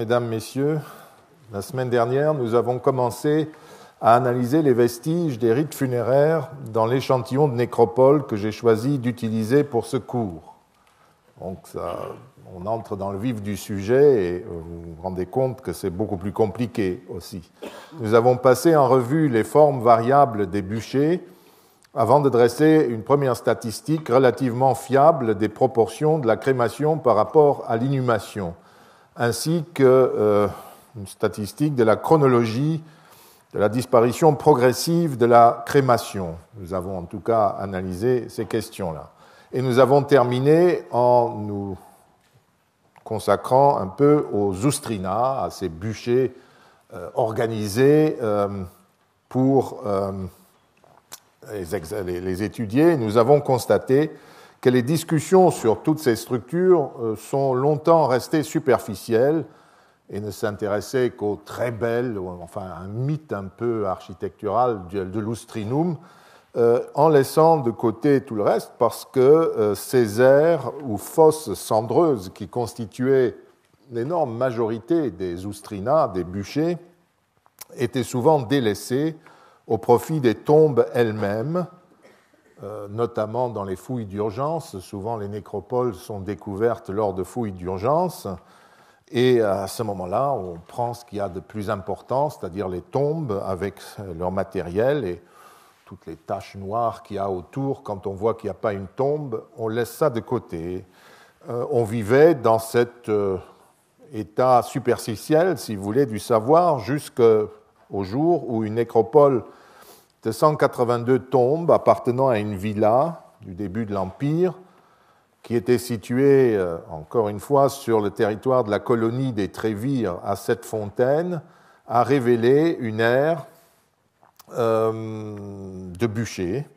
mesdames, messieurs, la semaine dernière, nous avons commencé à analyser les vestiges des rites funéraires dans l'échantillon de nécropole que j'ai choisi d'utiliser pour ce cours. Donc on entre dans le vif du sujet et euh, vous vous rendez compte que c'est beaucoup plus compliqué aussi. Nous avons passé en revue les formes variables des bûchers avant de dresser une première statistique relativement fiable des proportions de la crémation par rapport à l'inhumation ainsi que euh, une statistique de la chronologie de la disparition progressive de la crémation. Nous avons en tout cas analysé ces questions-là. Et nous avons terminé en nous consacrant un peu aux oustrinas, à ces bûchers euh, organisés euh, pour les, les, étudier. Nous avons constaté que les discussions sur toutes ces structures euh, sont longtemps restées superficielles et ne s'intéressaient qu'aux très belles, enfin un mythe un peu architectural de l'ustrinum, euh, en laissant de côté tout le reste parce que euh, ces aires ou fosses cendreuses qui constituaient l'énorme majorité des oustrinas, des bûchers, étaient souvent délaissées au profit des tombes elles-mêmes, euh, notamment dans les fouilles d'urgence. Souvent, les nécropoles sont découvertes lors de fouilles d'urgence. Et à ce moment-là, on prend ce qu'il y a de plus important, c'est-à-dire les tombes avec leur matériel et toutes les taches noires qu'il y a autour. Quand on voit qu'il n'y a pas une tombe, on laisse ça de côté. Euh, on vivait dans cet euh, état superficiel, si vous voulez, du savoir jusqu'au jour où une nécropole de 182 tombes appartenant à une villa du début de l'Empire qui était située, euh, encore une fois, sur le territoire de la colonie des Trévires à cette fontaine, a révélé une aire euh, de bûcher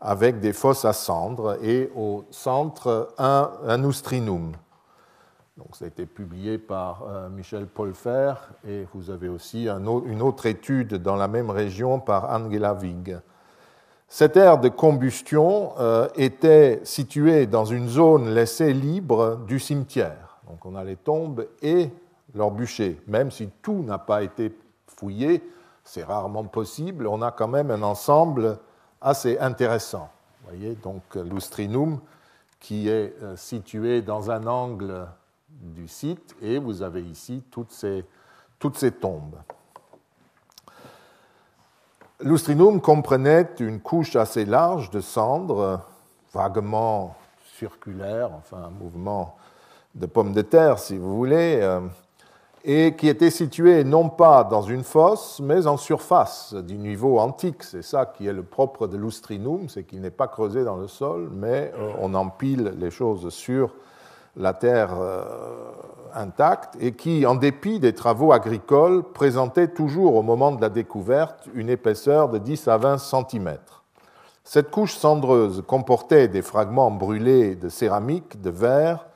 avec des fosses à cendres et au centre un, un donc, ça a été publié par euh, Michel Polfer et vous avez aussi une autre étude dans la même région par Angela Wig. Cette aire de combustion euh, était située dans une zone laissée libre du cimetière. Donc on a les tombes et leur bûcher. Même si tout n'a pas été fouillé, c'est rarement possible, on a quand même un ensemble assez intéressant. Vous voyez, donc l'Ustrinum, qui est euh, situé dans un angle du site et vous avez ici toutes ces, toutes ces tombes. L'ustrinum comprenait une couche assez large de cendres, vaguement circulaire, enfin un mouvement de pommes de terre si vous voulez, euh, et qui était située non pas dans une fosse, mais en surface du niveau antique. C'est ça qui est le propre de l'ustrinum, c'est qu'il n'est pas creusé dans le sol, mais euh, on empile les choses sur la terre euh, intacte et qui, en dépit des travaux agricoles, présentait toujours au moment de la découverte une épaisseur de 10 à 20 cm. Cette couche cendreuse comportait des fragments brûlés de céramique, de verre,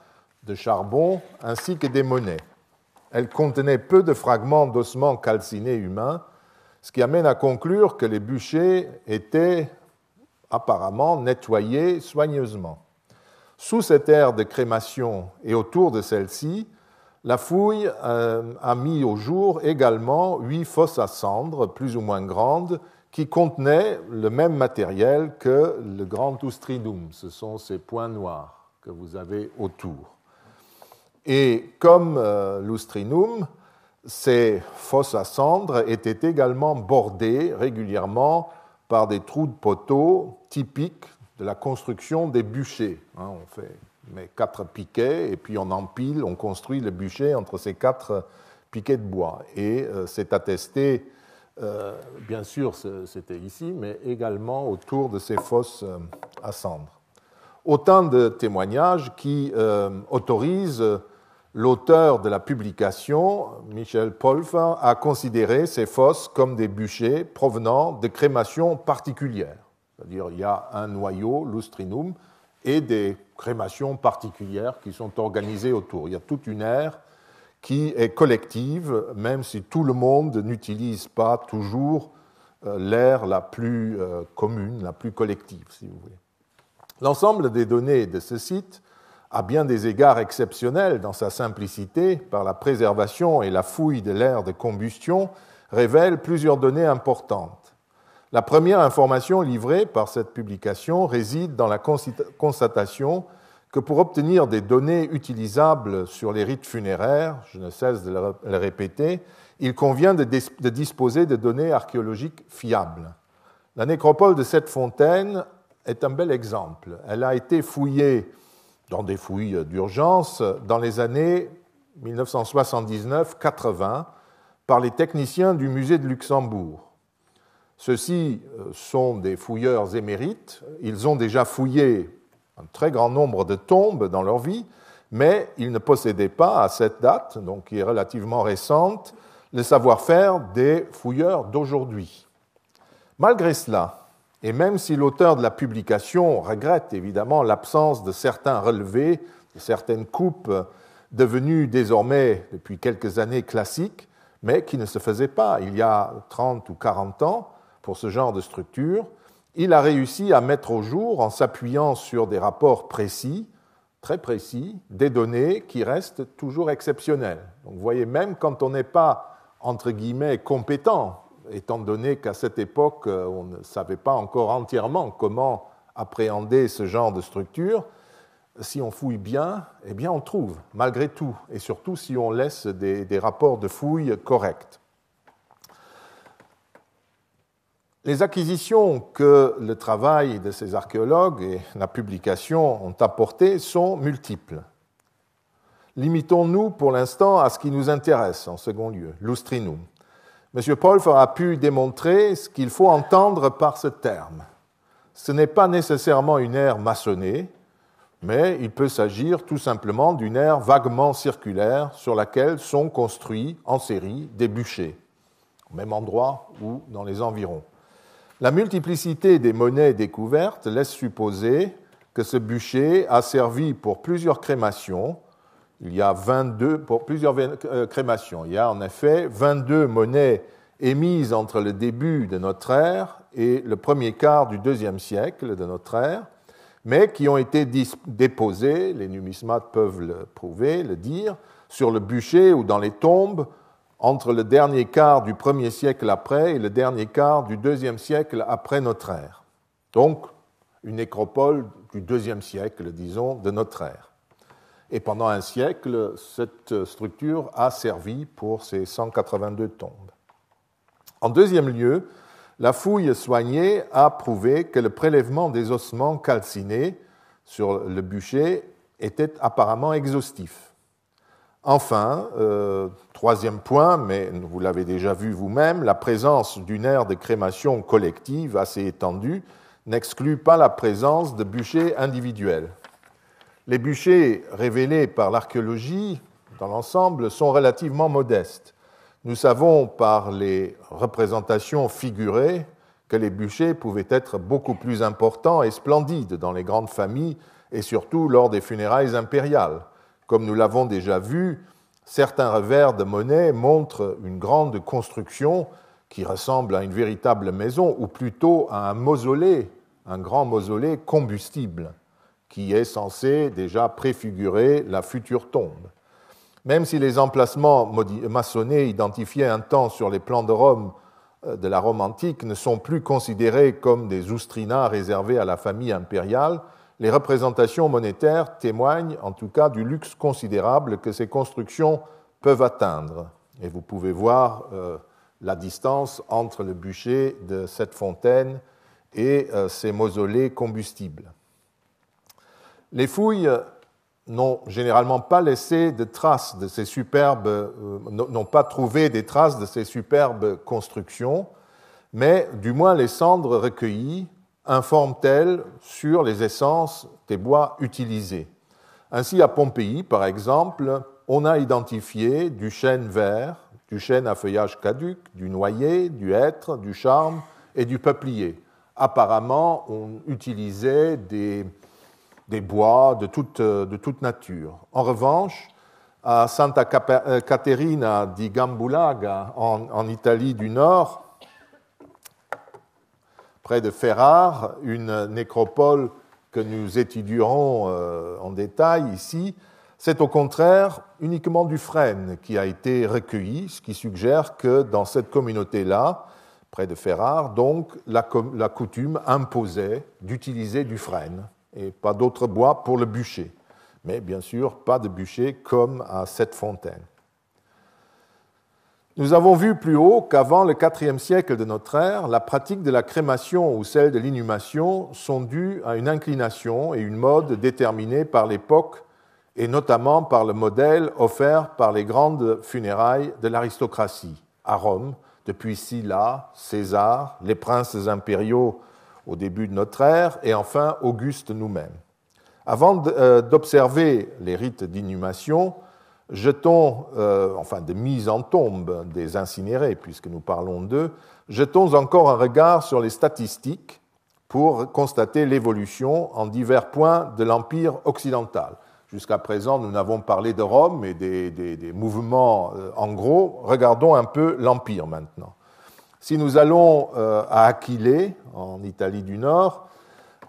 de charbon, ainsi que des monnaies. Elle contenait peu de fragments d'ossements calcinés humains, ce qui amène à conclure que les bûchers étaient apparemment nettoyés soigneusement. Sous cette aire de crémation et autour de celle-ci, la fouille euh, a mis au jour également huit fosses à cendres, plus ou moins grandes, qui contenaient le même matériel que le grand Oustrinum. Ce sont ces points noirs que vous avez autour. Et comme euh, l'Oustrinum, ces fosses à cendres étaient également bordées régulièrement par des trous de poteaux typiques de la construction des bûchers. Hein, on fait quatre piquets et puis on empile, on construit le bûcher entre ces quatre piquets de bois. Et euh, c'est attesté, euh, bien sûr, c'était ici, mais également autour de ces fosses euh, à cendres. Autant de témoignages qui autorisent l'auteur de la publication, Michel Polfer, à considérer ces fosses comme des bûchers provenant de crémations particulières. C'est-à-dire il y a un noyau, l'ustrinum, et des crémations particulières qui sont organisées autour. Il y a toute une aire qui est collective, même si tout le monde n'utilise pas toujours euh, l'ère la plus euh, commune, la plus collective, si vous voulez. L'ensemble des données de ce site, à bien des égards exceptionnels dans sa simplicité, par la préservation et la fouille de l'air de combustion, révèle plusieurs données importantes. La première information livrée par cette publication réside dans la constatation que pour obtenir des données utilisables sur les rites funéraires, je ne cesse de le répéter, il convient de disposer de données archéologiques fiables. La nécropole de cette fontaine est un bel exemple. Elle a été fouillée dans des fouilles d'urgence dans les années 1979-80 par les techniciens du musée de Luxembourg. Ceux-ci euh, sont des fouilleurs émérites. Ils ont déjà fouillé un très grand nombre de tombes dans leur vie, mais ils ne possédaient pas à cette date, donc qui est relativement récente, le savoir-faire des fouilleurs d'aujourd'hui. Malgré cela, et même si l'auteur de la publication regrette évidemment l'absence de certains relevés, de certaines coupes devenues désormais depuis quelques années classiques, mais qui ne se faisaient pas il y a 30 ou 40 ans, pour ce genre de structure, il a réussi à mettre au jour, en s'appuyant sur des rapports précis, très précis, des données qui restent toujours exceptionnelles. Donc vous voyez, même quand on n'est pas, entre guillemets, compétent, étant donné qu'à cette époque, euh, on ne savait pas encore entièrement comment appréhender ce genre de structure, si on fouille bien, eh bien on trouve, malgré tout, et surtout si on laisse des, des rapports de fouille corrects. Les acquisitions que le travail de ces archéologues et la publication ont apportées sont multiples. Limitons-nous pour l'instant à ce qui nous intéresse en second lieu, l'ustrinum. M. Paul a pu démontrer ce qu'il faut entendre par ce terme. Ce n'est pas nécessairement une aire maçonnée, mais il peut s'agir tout simplement d'une aire vaguement circulaire sur laquelle sont construits en série des bûchers, au même endroit ou dans les environs. La multiplicité des monnaies découvertes laisse supposer que ce bûcher a servi pour plusieurs crémations. Il y a 22, pour plusieurs euh, crémations. Il y a en effet 22 monnaies émises entre le début de notre ère et le premier quart du deuxième siècle de notre ère, mais qui ont été déposées, les numismates peuvent le prouver, le dire, sur le bûcher ou dans les tombes entre le dernier quart du premier siècle après et le dernier quart du deuxième siècle après notre ère. Donc, une nécropole du deuxième siècle, disons, de notre ère. Et pendant un siècle, cette structure a servi pour ces 182 tombes. En deuxième lieu, la fouille soignée a prouvé que le prélèvement des ossements calcinés sur le bûcher était apparemment exhaustif Enfin, euh, troisième point, mais vous l'avez déjà vu vous-même, la présence d'une aire de crémation collective assez étendue n'exclut pas la présence de bûchers individuels. Les bûchers révélés par l'archéologie, dans l'ensemble, sont relativement modestes. Nous savons par les représentations figurées que les bûchers pouvaient être beaucoup plus importants et splendides dans les grandes familles et surtout lors des funérailles impériales. Comme nous l'avons déjà vu, certains revers de monnaie montrent une grande construction qui ressemble à une véritable maison, ou plutôt à un mausolée, un grand mausolée combustible, qui est censé déjà préfigurer la future tombe. Même si les emplacements maçonnés identifiés un temps sur les plans de Rome euh, de la Rome antique ne sont plus considérés comme des oustrinas réservés à la famille impériale, les représentations monétaires témoignent en tout cas du luxe considérable que ces constructions peuvent atteindre. Et vous pouvez voir euh, la distance entre le bûcher de cette fontaine et euh, ces mausolées combustibles. Les fouilles euh, n'ont généralement pas laissé de traces de ces superbes, n'ont pas trouvé des traces de ces superbes constructions, mais du moins les cendres recueillies informe-t-elle sur les essences des bois utilisés Ainsi, à Pompéi, par exemple, on a identifié du chêne vert, du chêne à feuillage caduc, du noyer, du hêtre, du charme et du peuplier. Apparemment, on utilisait des, bois de toute, nature. En revanche, à Santa euh, Caterina di Gambulaga, en Italie du Nord, près de Ferrare, une nécropole que nous étudierons euh, en détail ici, c'est au contraire uniquement du frêne qui a été recueilli, ce qui suggère que dans cette communauté-là, près de Ferrare, donc, la, coutume imposait d'utiliser du frêne et pas d'autres bois pour le bûcher. Mais bien sûr, pas de bûcher comme à cette fontaine. Nous avons vu plus haut qu'avant le IVe siècle de notre ère, la pratique de la crémation ou celle de l'inhumation sont dues à une inclination et une mode déterminées par l'époque et notamment par le modèle offert par les grandes funérailles de l'aristocratie à Rome, depuis Sylla, César, les princes impériaux au début de notre ère et enfin Auguste nous-mêmes. Avant euh, d'observer les rites d'inhumation, jetons, euh, enfin de mise en tombe des incinérés, puisque nous parlons d'eux, jetons encore un regard sur les statistiques pour constater l'évolution en divers points de l'Empire occidental. Jusqu'à présent, nous n'avons parlé de Rome et des, mouvements euh, en gros. Regardons un peu l'Empire maintenant. Si nous allons euh, à Aquilée, en Italie du Nord,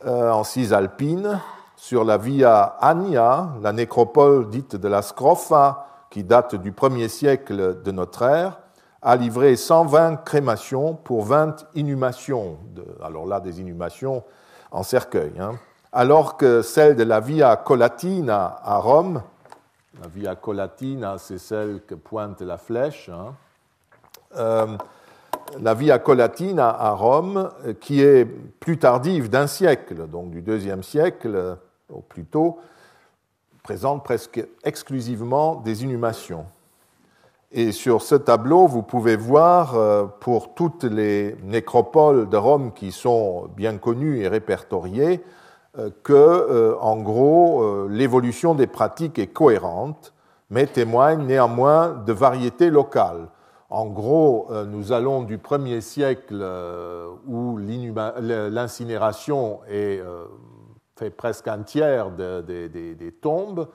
en Cisalpine, sur la Via Ania, la nécropole dite de la Scrofa, qui date du 1er siècle de notre ère, a livré 120 crémations pour 20 inhumations, alors là des inhumations en cercueil, hein. alors que celle de la Via Colatina à Rome, la Via Colatina c'est celle que pointe la flèche, hein, euh, la Via Colatina à Rome, qui est plus tardive d'un siècle, donc du deuxième siècle, ou plutôt présente presque exclusivement des inhumations. Et sur ce tableau, vous pouvez voir euh, pour toutes les nécropoles de Rome qui sont bien connues et répertoriées euh, que, euh, en gros, l'évolution des pratiques est cohérente, mais témoigne néanmoins de variétés locales. En gros, nous allons du 1er siècle où l'incinération est presque un tiers des tombes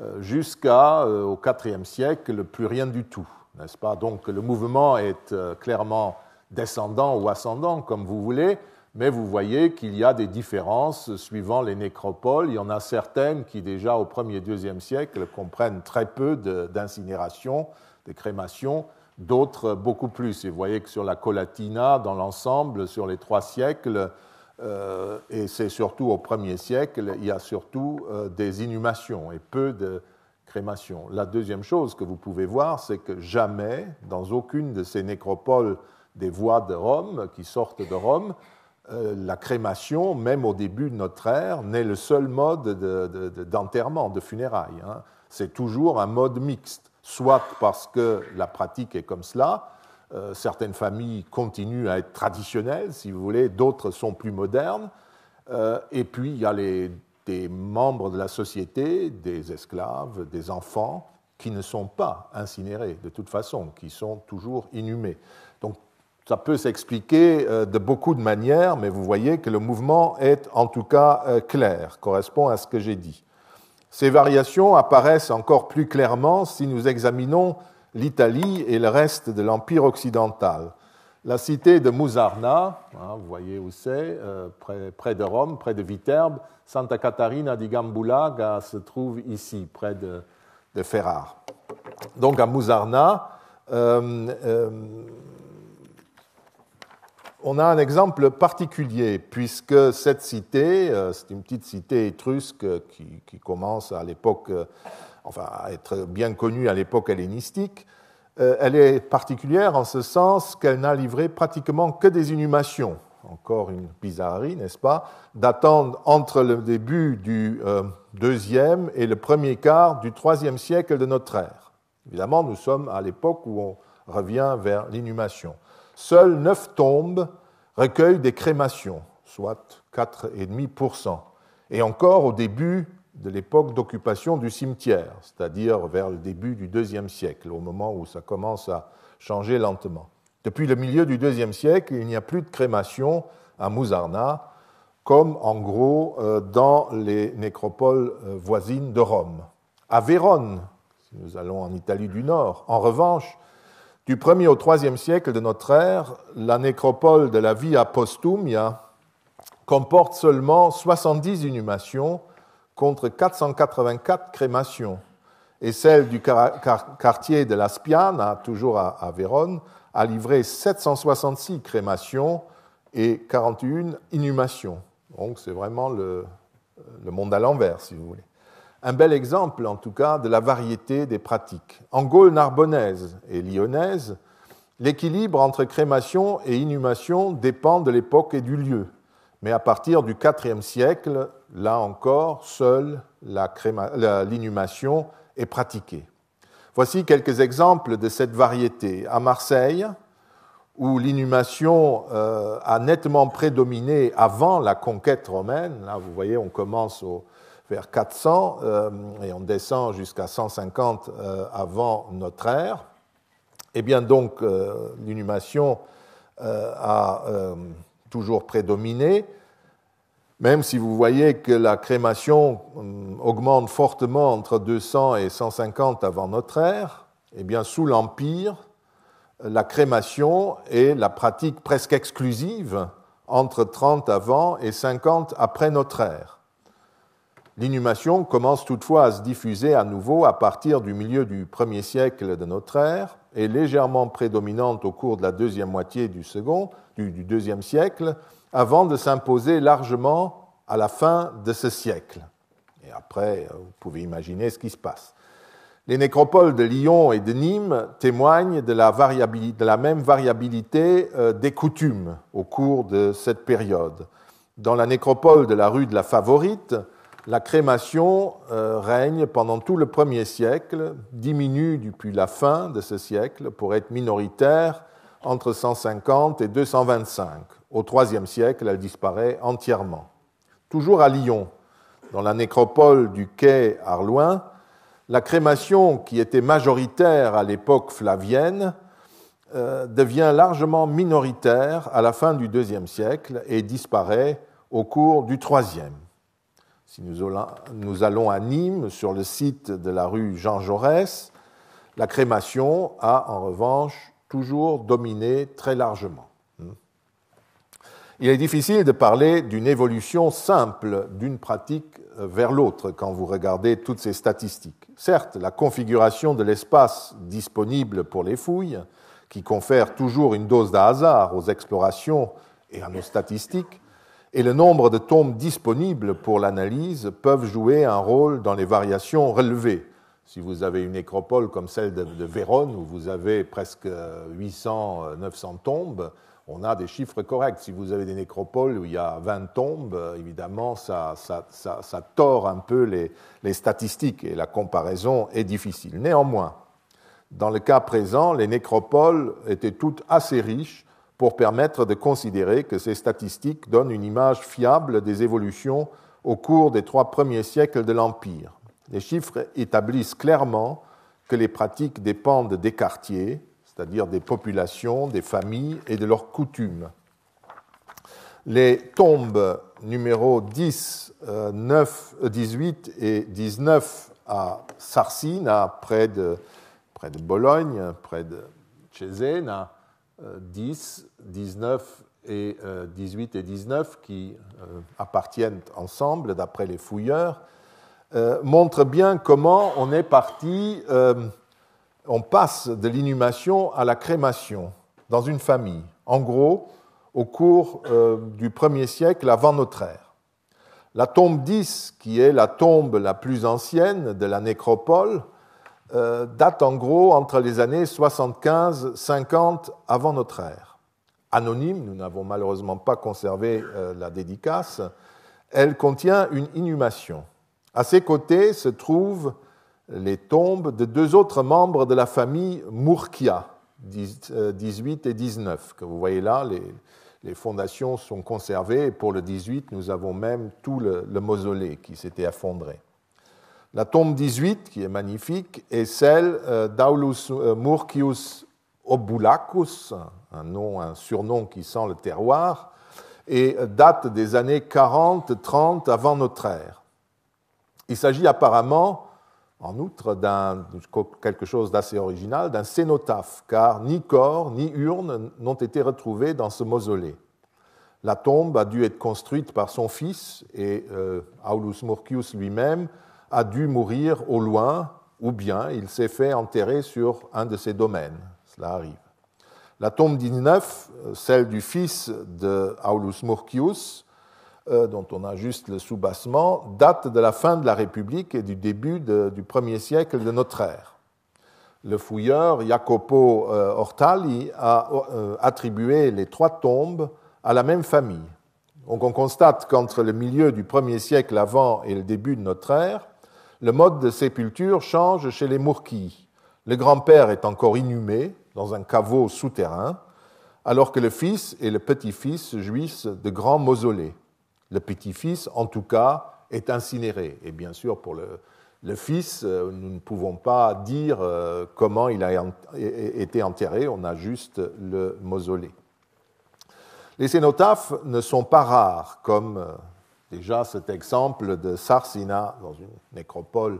euh, jusqu'à euh, au tombes, jusqu'au IVe siècle, plus rien du tout, n'est-ce pas Donc le mouvement est euh, clairement descendant ou ascendant, comme vous voulez, mais vous voyez qu'il y a des différences suivant les nécropoles. Il y en a certaines qui, déjà au 1er, 2 siècle, comprennent très peu d'incinération, des crémations, d'autres beaucoup plus. Et vous voyez que sur la Colatina, dans l'ensemble, sur les trois siècles, euh, et c'est surtout au premier siècle, il y a surtout euh, des inhumations et peu de crémations. La deuxième chose que vous pouvez voir, c'est que jamais, dans aucune de ces nécropoles des voies de Rome, qui sortent de Rome, euh, la crémation, même au début de notre ère, n'est le seul mode d'enterrement, de, funérailles. Hein. C'est toujours un mode mixte, soit parce que la pratique est comme cela, euh, certaines familles continuent à être traditionnelles, si vous voulez, d'autres sont plus modernes. Euh, et puis, il y a des membres de la société, des esclaves, des enfants, qui ne sont pas incinérés de toute façon, qui sont toujours inhumés. Donc, ça peut s'expliquer euh, de beaucoup de manières, mais vous voyez que le mouvement est en tout cas clair, correspond à ce que j'ai dit. Ces variations apparaissent encore plus clairement si nous examinons l'Italie et le reste de l'Empire occidental. La cité de Musarna, hein, vous voyez où c'est, euh, près, de Rome, près de Viterbe, Santa Catarina di Gambulaga se trouve ici, près de, Ferrare. Donc à Musarna, euh, euh, on a un exemple particulier, puisque cette cité, c'est une petite cité étrusque qui commence à l'époque enfin à être bien connue à l'époque hellénistique, euh, elle est particulière en ce sens qu'elle n'a livré pratiquement que des inhumations, encore une bizarrerie, n'est-ce pas, datant entre le début du euh, deuxième et le premier quart du troisième siècle de notre ère. Évidemment, nous sommes à l'époque où on revient vers l'inhumation. Seules neuf tombes recueillent des crémations, soit 4,5%. Et encore au début de l'époque d'occupation du cimetière, c'est-à-dire vers le début du IIe siècle, au moment où ça commence à changer lentement. Depuis le milieu du IIe siècle, il n'y a plus de crémation à Mouzarna, comme en gros euh, dans les nécropoles euh, voisines de Rome. À Vérone, si nous allons en Italie du Nord, en revanche, du 1 au 3 siècle de notre ère, la nécropole de la Via Postumia comporte seulement 70 inhumations contre 484 crémations. Et celle du quartier de la Spiana, toujours à, Vérone, a livré 766 crémations et 41 inhumations. Donc c'est vraiment le, le monde à l'envers, si vous voulez. Un bel exemple, en tout cas, de la variété des pratiques. En Gaule narbonnaise et lyonnaise, l'équilibre entre crémation et inhumation dépend de l'époque et du lieu. Mais à partir du IVe siècle, là encore, seule l'inhumation est pratiquée. Voici quelques exemples de cette variété. À Marseille, où l'inhumation euh, a nettement prédominé avant la conquête romaine, là vous voyez on commence vers 400 euh, et on descend jusqu'à 150 euh, avant notre ère, eh bien donc l'inhumation a toujours prédominé, même si vous voyez que la crémation hum, augmente fortement entre 200 et 150 avant notre ère, eh bien sous l'Empire, la crémation est la pratique presque exclusive entre 30 avant et 50 après notre ère. L'inhumation commence toutefois à se diffuser à nouveau à partir du milieu du premier siècle de notre ère et légèrement prédominante au cours de la deuxième moitié du, second, du, du deuxième siècle avant de s'imposer largement à la fin de ce siècle. Et après, euh, vous pouvez imaginer ce qui se passe. Les nécropoles de Lyon et de Nîmes témoignent de la, de la même variabilité euh, des coutumes au cours de cette période. Dans la nécropole de la rue de la Favorite, la crémation euh, règne pendant tout le premier siècle, diminue depuis la fin de ce siècle pour être minoritaire entre 150 et 225 au IIIe siècle, elle disparaît entièrement. Toujours à Lyon, dans la nécropole du quai Arloin, la crémation, qui était majoritaire à l'époque flavienne, euh, devient largement minoritaire à la fin du IIe siècle et disparaît au cours du IIIe. Si nous allons à Nîmes, sur le site de la rue Jean Jaurès, la crémation a en revanche toujours dominé très largement. Il est difficile de parler d'une évolution simple d'une pratique vers l'autre quand vous regardez toutes ces statistiques. Certes, la configuration de l'espace disponible pour les fouilles, qui confère toujours une dose de hasard aux explorations et à nos statistiques, et le nombre de tombes disponibles pour l'analyse peuvent jouer un rôle dans les variations relevées. Si vous avez une nécropole comme celle de, Vérone, où vous avez presque 800-900 euh, euh, tombes, on a des chiffres corrects. Si vous avez des nécropoles où il y a 20 tombes, euh, évidemment, ça, tord un peu les statistiques et la comparaison est difficile. Néanmoins, dans le cas présent, les nécropoles étaient toutes assez riches pour permettre de considérer que ces statistiques donnent une image fiable des évolutions au cours des trois premiers siècles de l'Empire. Les chiffres établissent clairement que les pratiques dépendent des quartiers, c'est-à-dire des populations, des familles et de leurs coutumes. Les tombes numéro 10, 9, 18 et 19 à Sarcina, près de, près de Bologne, près de Cesena, 10, 19 et 18 euh, et 19 qui euh, appartiennent ensemble d'après les fouilleurs, euh, montrent bien comment on est parti on passe de l'inhumation à la crémation dans une famille, en gros au cours euh, du 1er siècle avant notre ère. La tombe 10, qui est la tombe la plus ancienne de la nécropole, euh, date en gros entre les années 75-50 avant notre ère. Anonyme, nous n'avons malheureusement pas conservé euh, la dédicace, elle contient une inhumation. À ses côtés se trouve les tombes de deux autres membres de la famille Murkia, 18 euh, et 19, que vous voyez là, les, fondations sont conservées, et pour le 18, nous avons même tout le, mausolée qui s'était effondré. La tombe 18, qui est magnifique, est celle euh, d'Aulus euh, Murcius Obulacus, un, nom, un surnom qui sent le terroir, et date des années 40-30 avant notre ère. Il s'agit apparemment en outre d'un quelque chose d'assez original, d'un cénotaphe, car ni corps ni urne n'ont été retrouvés dans ce mausolée. La tombe a dû être construite par son fils et euh, Aulus Murcius lui-même a dû mourir au loin ou bien il s'est fait enterrer sur un de ses domaines. Cela arrive. La tombe 19, euh, celle du fils de Aulus Murcius, euh, dont on a juste le soubassement, date de la fin de la République et du début du premier siècle de notre ère. Le fouilleur Jacopo euh, Ortali a euh, attribué les trois tombes à la même famille. on constate qu'entre le milieu du premier siècle avant et le début de notre ère, le mode de sépulture change chez les Mourkis. Le grand-père est encore inhumé dans un caveau souterrain, alors que le fils et le petit-fils jouissent de grands mausolées le petit-fils, en tout cas, est incinéré. Et bien sûr, pour le, fils, euh, nous ne pouvons pas dire euh, comment il a été enterré, on a juste le mausolée. Les cénotaphes ne sont pas rares, comme euh, déjà cet exemple de Sarsina, dans une nécropole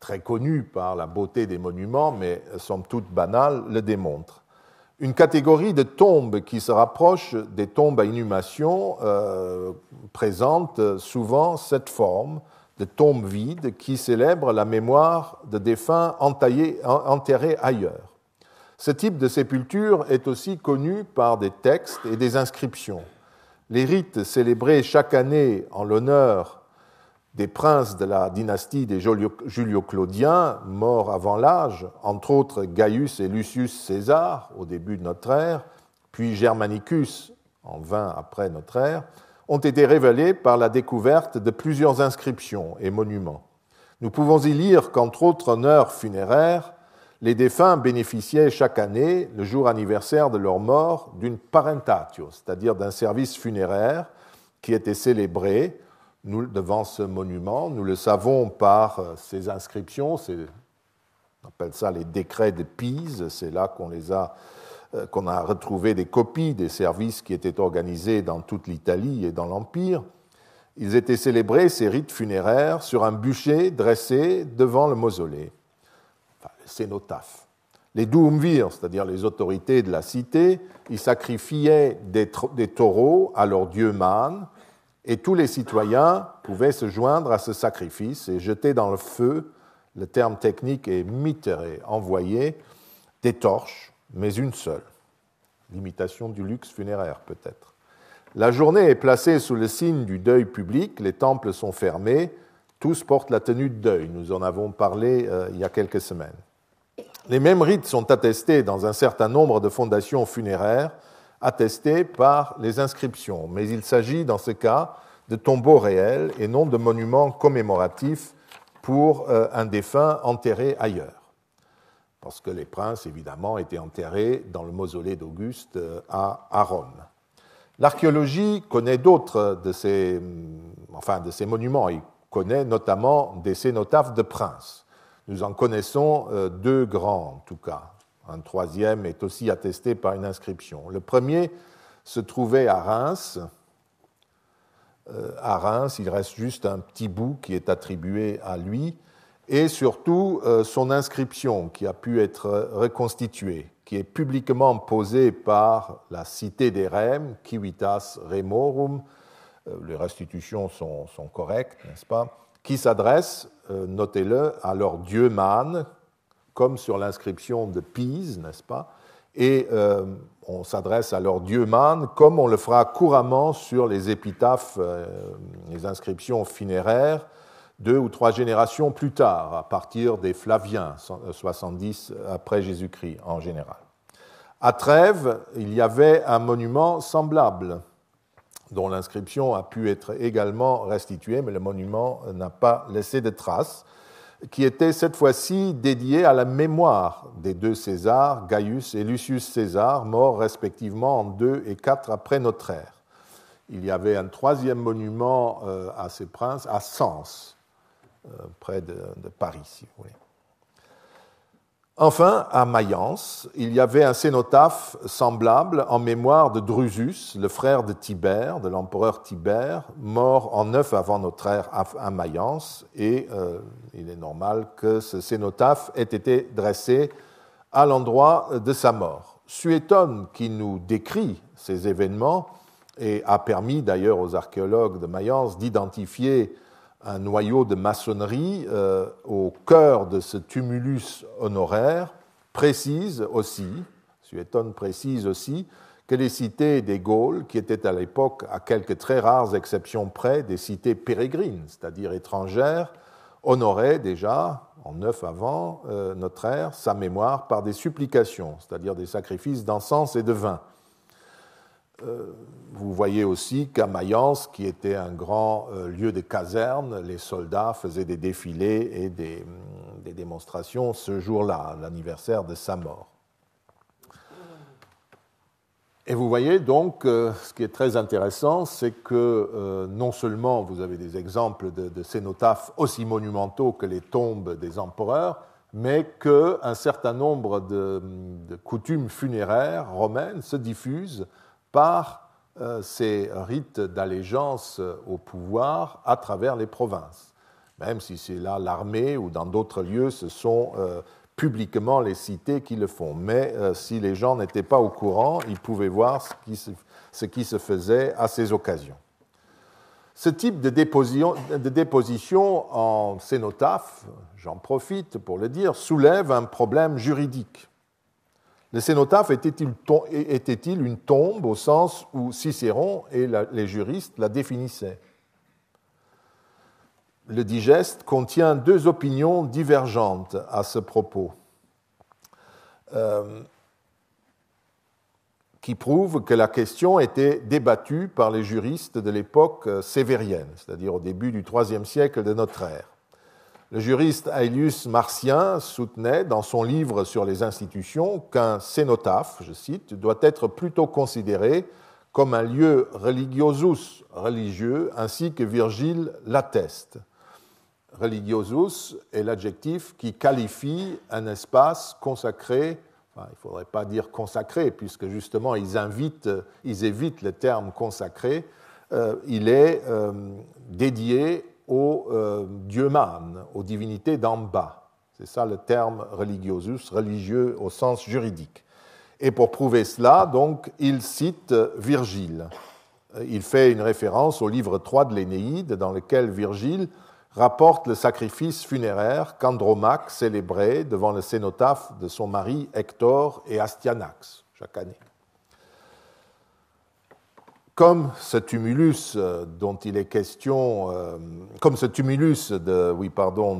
très connue par la beauté des monuments, mais somme toute banale, le démontre une catégorie de tombes qui se rapproche des tombes à inhumation euh, présente souvent cette forme de tombes vide qui célèbre la mémoire de défunts enterrés ailleurs. Ce type de sépulture est aussi connu par des textes et des inscriptions. Les rites célébrés chaque année en l'honneur des princes de la dynastie des Julio-Claudiens, morts avant l'âge, entre autres Gaius et Lucius César au début de notre ère, puis Germanicus en vain après notre ère, ont été révélés par la découverte de plusieurs inscriptions et monuments. Nous pouvons y lire qu'entre autres honneurs funéraires, les défunts bénéficiaient chaque année, le jour anniversaire de leur mort, d'une parentatio, c'est-à-dire d'un service funéraire qui était célébré nous, devant ce monument. Nous le savons par ces euh, inscriptions, on appelle ça les décrets de Pise, c'est là qu'on a euh, qu'on a retrouvé des copies des services qui étaient organisés dans toute l'Italie et dans l'Empire. Ils étaient célébrés, ces rites funéraires, sur un bûcher dressé devant le mausolée, enfin, le cénotaphe. Les doumvirs, c'est-à-dire les autorités de la cité, ils sacrifiaient des, taureaux à leur dieu Man, et tous les citoyens pouvaient se joindre à ce sacrifice et jeter dans le feu, le terme technique est mitéré, envoyer, des torches, mais une seule. L'imitation du luxe funéraire peut-être. La journée est placée sous le signe du deuil public, les temples sont fermés, tous portent la tenue de deuil, nous en avons parlé euh, il y a quelques semaines. Les mêmes rites sont attestés dans un certain nombre de fondations funéraires, attesté par les inscriptions, mais il s'agit dans ce cas de tombeaux réels et non de monuments commémoratifs pour euh, un défunt enterré ailleurs. Parce que les princes, évidemment, étaient enterrés dans le mausolée d'Auguste euh, à, Rome. L'archéologie connaît d'autres de ces, mm, enfin, de ces monuments. Il connaît notamment des cénotaphes de princes. Nous en connaissons euh, deux grands, en tout cas. Un troisième est aussi attesté par une inscription. Le premier se trouvait à Reims. Euh, à Reims, il reste juste un petit bout qui est attribué à lui, et surtout euh, son inscription qui a pu être reconstituée, qui est publiquement posée par la cité des Rèmes, Kiwitas Remorum. Euh, les restitutions sont, correctes, n'est-ce pas qui s'adresse, notez-le, à leur dieu Man, comme sur l'inscription de Pise, n'est-ce pas Et euh, on s'adresse à leur dieu Man, comme on le fera couramment sur les épitaphes, euh, les inscriptions funéraires, deux ou trois générations plus tard, à partir des Flaviens, 70 euh, après Jésus-Christ en général. À Trèves, il y avait un monument semblable, dont l'inscription a pu être également restituée, mais le monument n'a pas laissé de traces qui était cette fois-ci dédié à la mémoire des deux Césars, Gaius et Lucius César, morts respectivement en 2 et 4 après notre ère. Il y avait un troisième monument euh, à ces princes à Sens, euh, près de, Paris, si vous voulez. Enfin, à Mayence, il y avait un cénotaphe semblable en mémoire de Drusus, le frère de Tibère, de l'empereur Tibère, mort en neuf avant notre ère à Mayence, et euh, il est normal que ce cénotaphe ait été dressé à l'endroit de sa mort. Suétone, qui nous décrit ces événements, et a permis d'ailleurs aux archéologues de Mayence d'identifier un noyau de maçonnerie euh, au cœur de ce tumulus honoraire, précise aussi, Suétone précise aussi, que les cités des Gaules, qui étaient à l'époque, à quelques très rares exceptions près, des cités pérégrines, c'est-à-dire étrangères, honoraient déjà, en neuf avant euh, notre ère, sa mémoire par des supplications, c'est-à-dire des sacrifices d'encens et de vin. Euh, vous voyez aussi qu'à Mayence, qui était un grand euh, lieu de caserne, les soldats faisaient des défilés et des, mm, démonstrations ce jour-là, l'anniversaire de sa mort. Et vous voyez donc, euh, ce qui est très intéressant, c'est que non seulement vous avez des exemples de, cénotaphes aussi monumentaux que les tombes des empereurs, mais qu'un certain nombre de coutumes funéraires romaines se diffusent par euh, ces rites d'allégeance euh, au pouvoir à travers les provinces. Même si c'est là l'armée ou dans d'autres lieux, ce sont euh, publiquement les cités qui le font. Mais si les gens n'étaient pas au courant, ils pouvaient voir ce qui se, faisait à ces occasions. Ce type de déposition, de déposition en cénotaphe, j'en profite pour le dire, soulève un problème juridique. Le cénotaphe était-il une tombe au sens où Cicéron et les juristes la définissaient Le digeste contient deux opinions divergentes à ce propos, euh, qui prouvent que la question était débattue par les juristes de l'époque euh, sévérienne, c'est-à-dire au début du IIIe siècle de notre ère. Le juriste Aelius Martien soutenait dans son livre sur les institutions qu'un cénotaphe, je cite, doit être plutôt considéré comme un lieu religiosus, religieux, ainsi que Virgile l'atteste. Religiosus est l'adjectif qui qualifie un espace consacré il ne faudrait pas dire consacré, puisque justement ils, évitent le terme consacré. Euh, il est euh, dédié dédié aux euh, dieux aux divinités d'en bas. C'est ça le terme religiosus, religieux au sens juridique. Et pour prouver cela, donc, il cite euh, Virgile. Euh, il fait une référence au livre 3 de l'Énéide, dans lequel Virgile rapporte le sacrifice funéraire qu'Andromaque célébrait devant le cénotaphe de son mari Hector et Astyanax chaque année comme ce tumulus euh, dont il est question, euh, comme ce tumulus de, oui, pardon,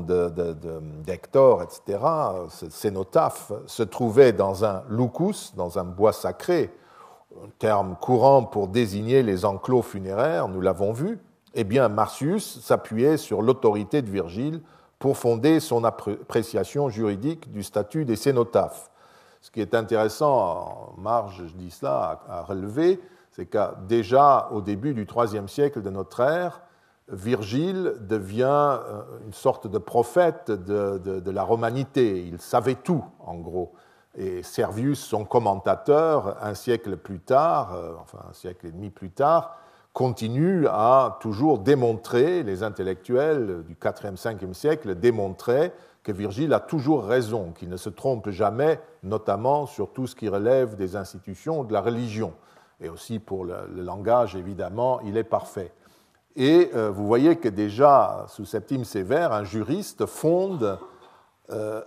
d'Hector, etc., ce cénotaphe, se trouvait dans un lucus, dans un bois sacré, un terme courant pour désigner les enclos funéraires, nous l'avons vu, eh bien, Marcius s'appuyait sur l'autorité de Virgile pour fonder son appréciation juridique du statut des cénotaphes. Ce qui est intéressant, en marge, je dis cela, à relever, c'est qu'à déjà au début du IIIe siècle de notre ère, Virgile devient euh, une sorte de prophète de, la romanité. Il savait tout, en gros. Et Servius, son commentateur, un siècle plus tard, euh, enfin un siècle et demi plus tard, continue à toujours démontrer, les intellectuels du 4e, siècle démontraient que Virgile a toujours raison, qu'il ne se trompe jamais, notamment sur tout ce qui relève des institutions, de la religion et aussi pour le, langage, évidemment, il est parfait. Et euh, vous voyez que déjà, sous Septime Sévère, un juriste fonde euh,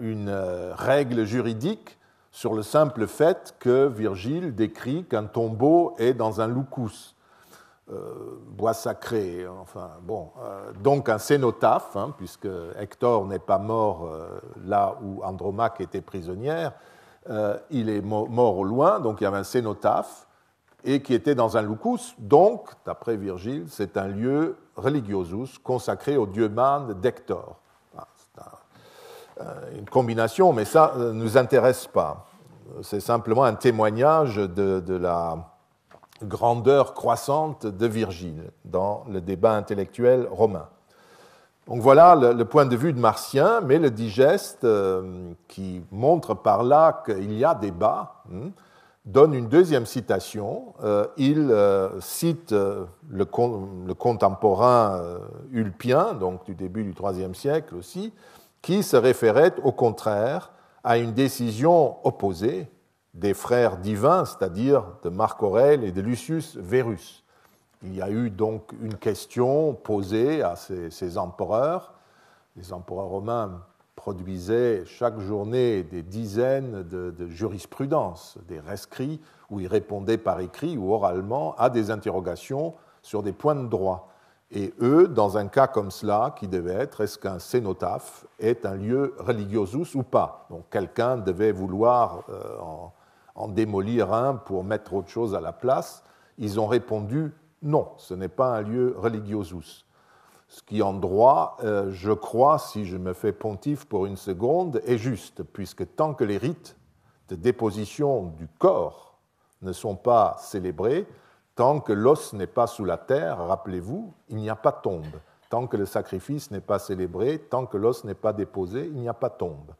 une euh, règle juridique sur le simple fait que Virgile décrit qu'un tombeau est dans un lucus, bois sacré, enfin bon, donc un cénotaphe, hein, puisque Hector n'est pas mort là où Andromaque était prisonnière, il est mort au loin, donc il y avait un cénotaphe, et qui était dans un lucus. Donc, d'après Virgile, c'est un lieu religiosus consacré au dieu mâne d'Hector. Ah, euh, une combination, mais ça ne euh, nous intéresse pas. C'est simplement un témoignage de, la grandeur croissante de Virgile dans le débat intellectuel romain. Donc voilà le, point de vue de Martien, mais le digeste euh, qui montre par là qu'il y a débat hein, donne une deuxième citation. Euh, il euh, cite euh, le, contemporain Ulpien, donc du début du IIIe siècle aussi, qui se référait au contraire à une décision opposée des frères divins, c'est-à-dire de Marc Aurel et de Lucius Verus. Il y a eu donc une question posée à ces empereurs, les empereurs romains produisaient chaque journée des dizaines de, jurisprudences, des rescrits, où ils répondaient par écrit ou oralement à des interrogations sur des points de droit. Et eux, dans un cas comme cela, qui devait être, est-ce qu'un cénotaphe est un lieu religiosus ou pas Donc quelqu'un devait vouloir euh, en, démolir un pour mettre autre chose à la place. Ils ont répondu non, ce n'est pas un lieu religiosus ce qui en droit, euh, je crois, si je me fais pontife pour une seconde, est juste, puisque tant que les rites de déposition du corps ne sont pas célébrés, tant que l'os n'est pas sous la terre, rappelez-vous, il n'y a pas tombe. Tant que le sacrifice n'est pas célébré, tant que l'os n'est pas déposé, il n'y a pas tombe.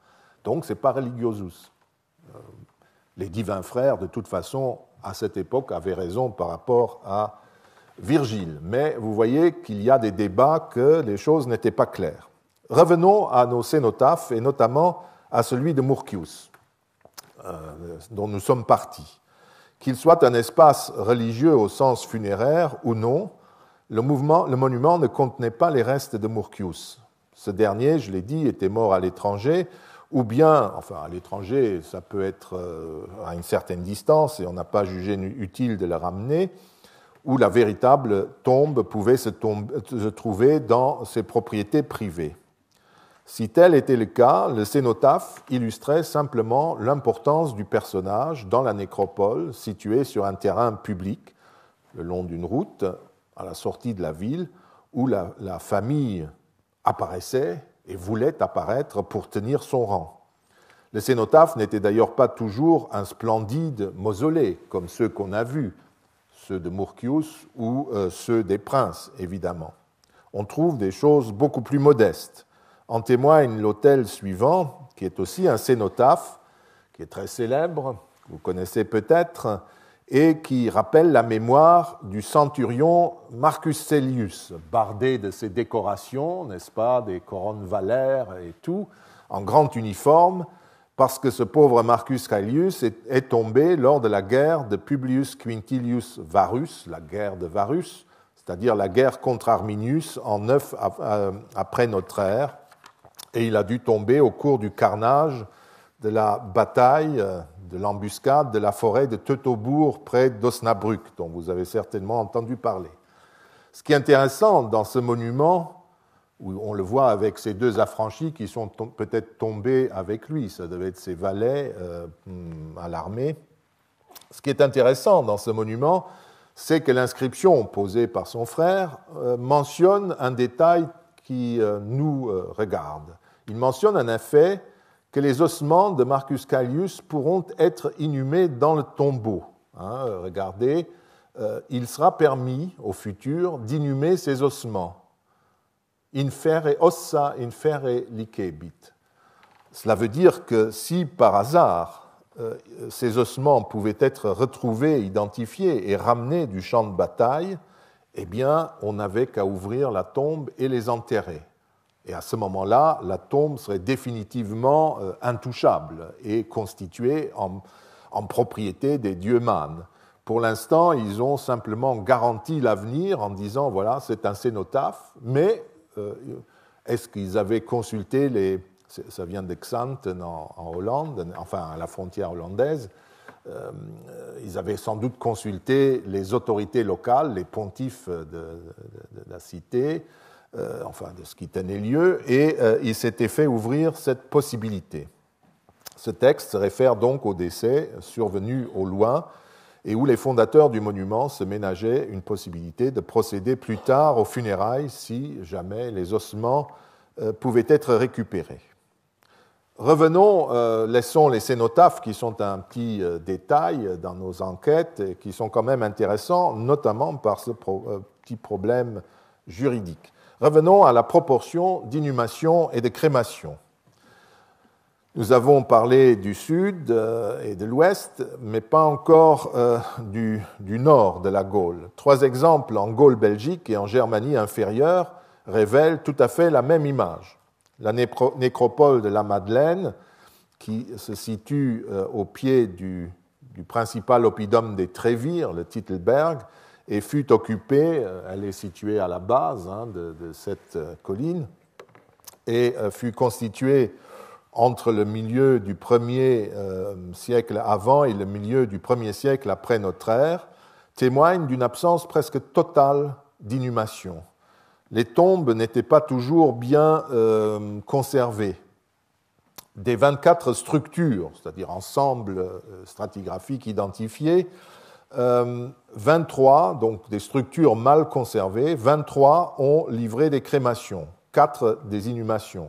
Donc c'est pas religiosus. Euh, les divins frères, de toute façon, à cette époque, avaient raison par rapport à Virgile, mais vous voyez qu'il y a des débats que les choses n'étaient pas claires. Revenons à nos cénotaphes et notamment à celui de Murcius, euh, dont nous sommes partis. Qu'il soit un espace religieux au sens funéraire ou non, le, le monument ne contenait pas les restes de Murcius. Ce dernier, je l'ai dit, était mort à l'étranger, ou bien, enfin à l'étranger, ça peut être euh, à une certaine distance et on n'a pas jugé utile de le ramener, où la véritable tombe pouvait se, trouver dans ses propriétés privées. Si tel était le cas, le cénotaphe illustrait simplement l'importance du personnage dans la nécropole située sur un terrain public, le long d'une route, à la sortie de la ville, où la, la famille apparaissait et voulait apparaître pour tenir son rang. Le cénotaphe n'était d'ailleurs pas toujours un splendide mausolée comme ceux qu'on a vus, ceux de Murcius ou euh, ceux des princes, évidemment. On trouve des choses beaucoup plus modestes. En témoigne l'autel suivant, qui est aussi un cénotaphe, qui est très célèbre, que vous connaissez peut-être, et qui rappelle la mémoire du centurion Marcus Celius, bardé de ses décorations, n'est-ce pas, des couronnes valères et tout, en grand uniforme, parce que ce pauvre Marcus Caelius est, tombé lors de la guerre de Publius Quintilius Varus, la guerre de Varus, c'est-à-dire la guerre contre Arminius en 9 euh, après notre ère, et il a dû tomber au cours du carnage de la bataille, euh, de l'embuscade de la forêt de Teutobourg près d'Osnabrück, dont vous avez certainement entendu parler. Ce qui est intéressant dans ce monument, on le voit avec ces deux affranchis qui sont peut-être tombés avec lui, ça devait être ses valets euh, hmm, à l'armée. Ce qui est intéressant dans ce monument, c'est que l'inscription posée par son frère euh, mentionne un détail qui euh, nous regarde. Il mentionne en effet que les ossements de Marcus Callius pourront être inhumés dans le tombeau. Hein, regardez, il sera permis au futur d'inhumer ces ossements inferre ossa, inferre licebit. Cela veut dire que si par hasard euh, ces ossements pouvaient être retrouvés, identifiés et ramenés du champ de bataille, eh bien, on n'avait qu'à ouvrir la tombe et les enterrer. Et à ce moment-là, la tombe serait définitivement euh, intouchable et constituée en, propriété des dieux manes. Pour l'instant, ils ont simplement garanti l'avenir en disant voilà, c'est un cénotaphe, mais euh, est-ce qu'ils avaient consulté les. Ça vient d'Exanten en, en, Hollande, enfin à la frontière hollandaise. Euh, ils avaient sans doute consulté les autorités locales, les pontifes de, la cité, euh, enfin de ce qui tenait lieu, et ils s'étaient fait ouvrir cette possibilité. Ce texte se réfère donc au décès survenu au loin et où les fondateurs du monument se ménageaient une possibilité de procéder plus tard aux funérailles si jamais les ossements euh, pouvaient être récupérés. Revenons, euh, laissons les cénotaphes qui sont un petit euh, détail dans nos enquêtes et qui sont quand même intéressants, notamment par ce petit problème juridique. Revenons à la proportion d'inhumation et de crémation. Nous avons parlé du sud euh, et de l'ouest, mais pas encore euh, du, nord de la Gaule. Trois exemples en Gaule-Belgique et en Germanie inférieure révèlent tout à fait la même image. La nécropole de la Madeleine, qui se situe euh, au pied du, principal oppidum des Trévires, le Titelberg, et fut occupée, elle est située à la base hein, de, cette colline, et fut constituée entre le milieu du premier euh, siècle avant et le milieu du premier siècle après notre ère témoignent d'une absence presque totale d'inhumation. Les tombes n'étaient pas toujours bien euh, conservées. Des 24 structures, c'est-à-dire ensembles euh, stratigraphiques identifiés, 23, donc des structures mal conservées, 23 ont livré des crémations, 4 des inhumations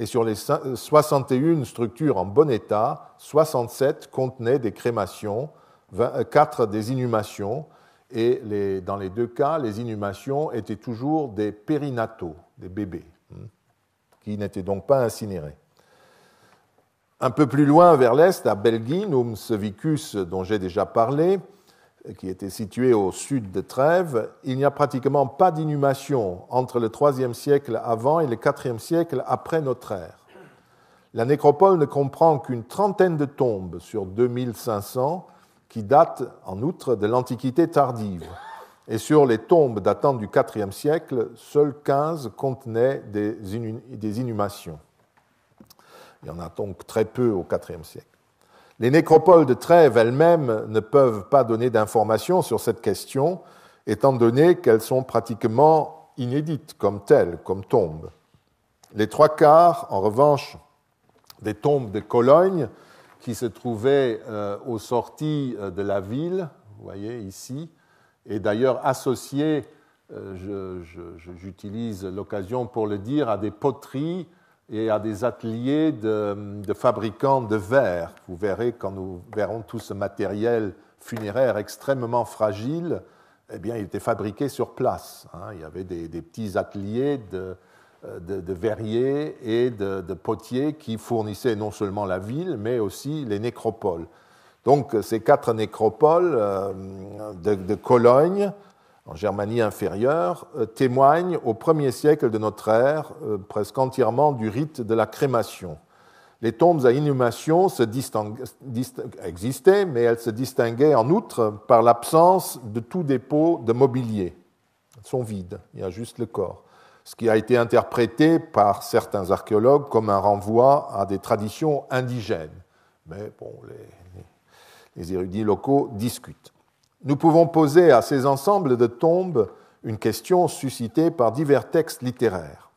et sur les 61 euh, structures en bon état, 67 contenaient des crémations, 4 euh, des inhumations, et dans les deux cas, les inhumations étaient toujours des périnataux, des bébés, hmm, qui n'étaient donc pas incinérés. Un peu plus loin, vers l'est, à Belgine, où dont j'ai déjà parlé, qui était situé au sud de Trèves, il n'y a pratiquement pas d'inhumation entre le IIIe siècle avant et le IVe siècle après notre ère. La nécropole ne comprend qu'une trentaine de tombes sur 2500 qui datent en outre de l'Antiquité tardive. Et sur les tombes datant du IVe siècle, seules 15 contenaient des inhumations. Il y en a donc très peu au IVe siècle. Les nécropoles de Trèves elles-mêmes ne peuvent pas donner d'informations sur cette question, étant donné qu'elles sont pratiquement inédites comme telles, comme tombes. Les trois quarts, en revanche, des tombes de Cologne, qui se trouvaient euh, aux sorties euh, de la ville, vous voyez ici, et d'ailleurs associées, euh, j'utilise l'occasion pour le dire, à des poteries et à des ateliers de, fabricants de verre. Vous verrez quand nous verrons tout ce matériel funéraire extrêmement fragile, eh bien, il était fabriqué sur place. Hein. Il y avait des, petits ateliers de verriers et de, potiers qui fournissaient non seulement la ville, mais aussi les nécropoles. Donc, ces quatre nécropoles euh, de, Cologne en Germanie inférieure, euh, témoignent au premier siècle de notre ère euh, presque entièrement du rite de la crémation. Les tombes à inhumation existaient, mais elles se distinguaient en outre par l'absence de tout dépôt de mobilier. Elles sont vides, il y a juste le corps. Ce qui a été interprété par certains archéologues comme un renvoi à des traditions indigènes. Mais bon, les érudits locaux discutent. Nous pouvons poser à ces ensembles de tombes une question suscitée par divers textes littéraires.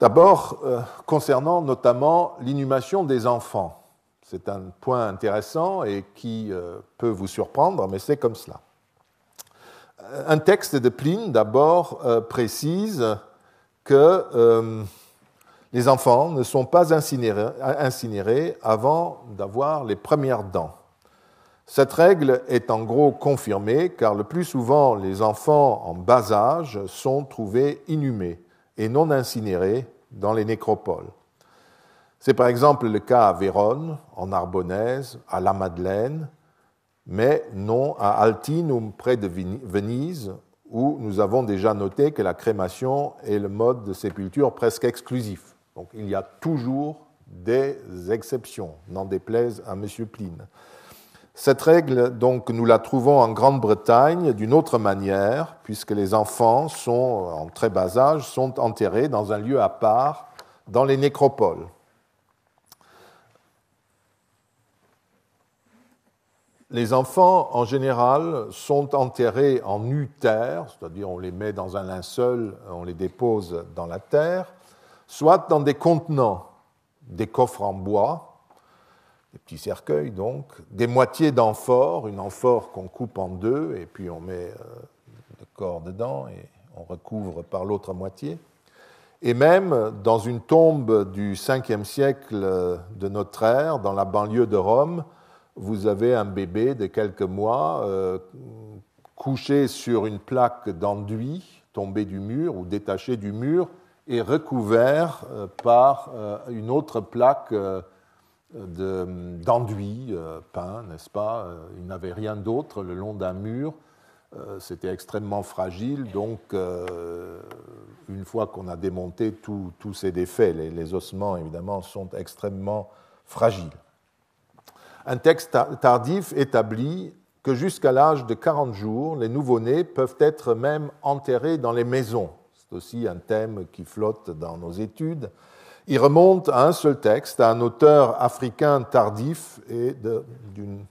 D'abord, euh, concernant notamment l'inhumation des enfants. C'est un point intéressant et qui euh, peut vous surprendre, mais c'est comme cela. Euh, un texte de Pline, d'abord, précise que les enfants ne sont pas incinérés avant d'avoir les premières dents. Cette règle est en gros confirmée car le plus souvent les enfants en bas âge sont trouvés inhumés et non incinérés dans les nécropoles. C'est par exemple le cas à Vérone, en Arbonnaise, à La Madeleine, mais non à Altinum près de Venise, où nous avons déjà noté que la crémation est le mode de sépulture presque exclusif. Donc il y a toujours des exceptions, n'en déplaise à M. Pline. Cette règle, donc, nous la trouvons en Grande-Bretagne d'une autre manière, puisque les enfants sont, en très bas âge, sont enterrés dans un lieu à part, dans les nécropoles. Les enfants, en général, sont enterrés en nue c'est-à-dire on les met dans un linceul, on les dépose dans la terre, soit dans des contenants, des coffres en bois, des petits cercueils donc, des moitiés d'amphores, une amphore qu'on coupe en deux et puis on met euh, le corps dedans et on recouvre par l'autre moitié. Et même dans une tombe du 5e siècle euh, de notre ère, dans la banlieue de Rome, vous avez un bébé de quelques mois euh, couché sur une plaque d'enduit, tombé du mur ou détaché du mur, et recouvert par une autre plaque d'enduit euh, peint, n'est-ce pas euh, Il n'avait rien d'autre le long d'un mur. Euh, c'était extrêmement fragile, donc une fois qu'on a démonté tous ces défaits, les, les, ossements évidemment sont extrêmement fragiles. Un texte tardif établit que jusqu'à l'âge de 40 jours, les nouveau-nés peuvent être même enterrés dans les maisons. C'est aussi un thème qui flotte dans nos études. Il remonte à un seul texte, à un auteur africain tardif et d'une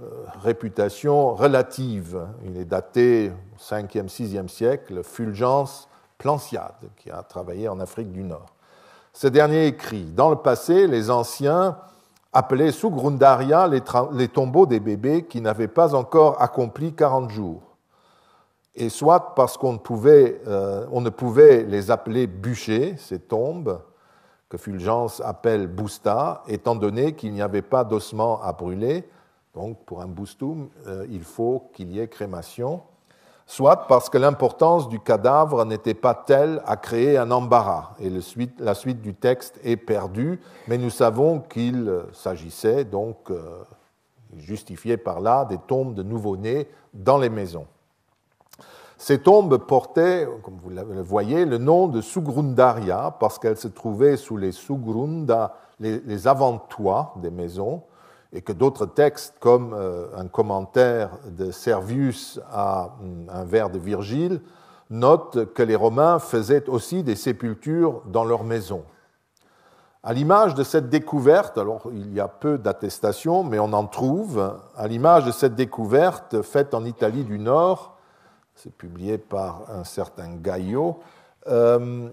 euh, réputation relative. Il est daté au 5e, 6e siècle, Fulgence Planciade, qui a travaillé en Afrique du Nord. Ce dernier écrit Dans le passé, les anciens appelaient sous Grundaria les, les tombeaux des bébés qui n'avaient pas encore accompli 40 jours et soit parce qu'on ne pouvait euh, les appeler bûchers, ces tombes, que Fulgence appelle busta, étant donné qu'il n'y avait pas d'ossement à brûler. Donc, pour un bustum, euh, il faut qu'il y ait crémation. Soit parce que l'importance du cadavre n'était pas telle à créer un embarras, et la suite du texte est perdue, mais nous savons qu'il euh, s'agissait donc, euh, justifié par là, des tombes de nouveau-nés dans les maisons. Ces tombes portaient, comme vous le voyez, le nom de Sugrundaria parce qu'elles se trouvaient sous les Sugrunda, les, avant-toits des maisons, et que d'autres textes, comme euh, un commentaire de Servius à mm, un vers de Virgile, notent que les Romains faisaient aussi des sépultures dans leurs maisons. À l'image de cette découverte, alors il y a peu d'attestations, mais on en trouve, à l'image de cette découverte faite en Italie du Nord, c'est publié par un certain Gaillot, euh,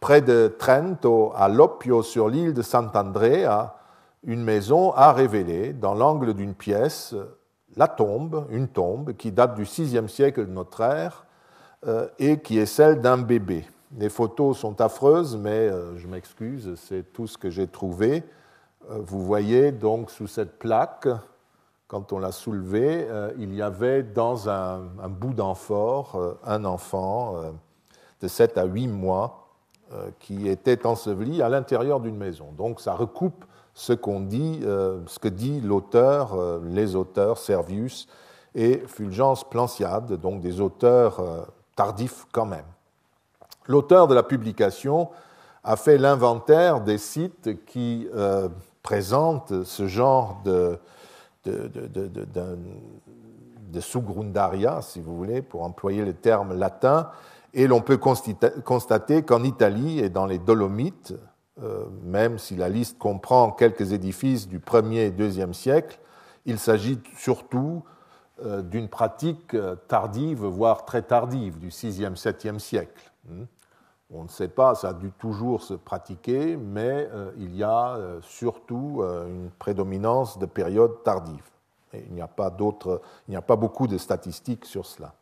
près de Trento, à Loppio, sur l'île de Sant'Andrea, une maison a révélé, dans l'angle d'une pièce, la tombe, une tombe qui date du VIe siècle de notre ère euh, et qui est celle d'un bébé. Les photos sont affreuses, mais euh, je m'excuse, c'est tout ce que j'ai trouvé. Vous voyez donc sous cette plaque quand on l'a soulevé, euh, il y avait dans un, bout d'amphore euh, un enfant euh, de 7 à 8 mois qui était enseveli à l'intérieur d'une maison. Donc ça recoupe ce qu'on dit, ce que dit l'auteur, les auteurs Servius et Fulgence Planciade, donc des auteurs tardifs quand même. L'auteur de la publication a fait l'inventaire des sites qui présentent ce genre de de, de, de Sugrundaria, si vous voulez, pour employer le terme latin, et l'on peut constater qu'en Italie et dans les Dolomites, euh, même si la liste comprend quelques édifices du 1er et 2e siècle, il s'agit surtout euh, d'une pratique euh, tardive, voire très tardive, du 6e, 7e siècle. Hmm. On ne sait pas, ça a dû toujours se pratiquer, mais euh, il y a euh, surtout euh, une prédominance de périodes tardives. il n'y a pas il n'y a pas beaucoup de statistiques sur cela.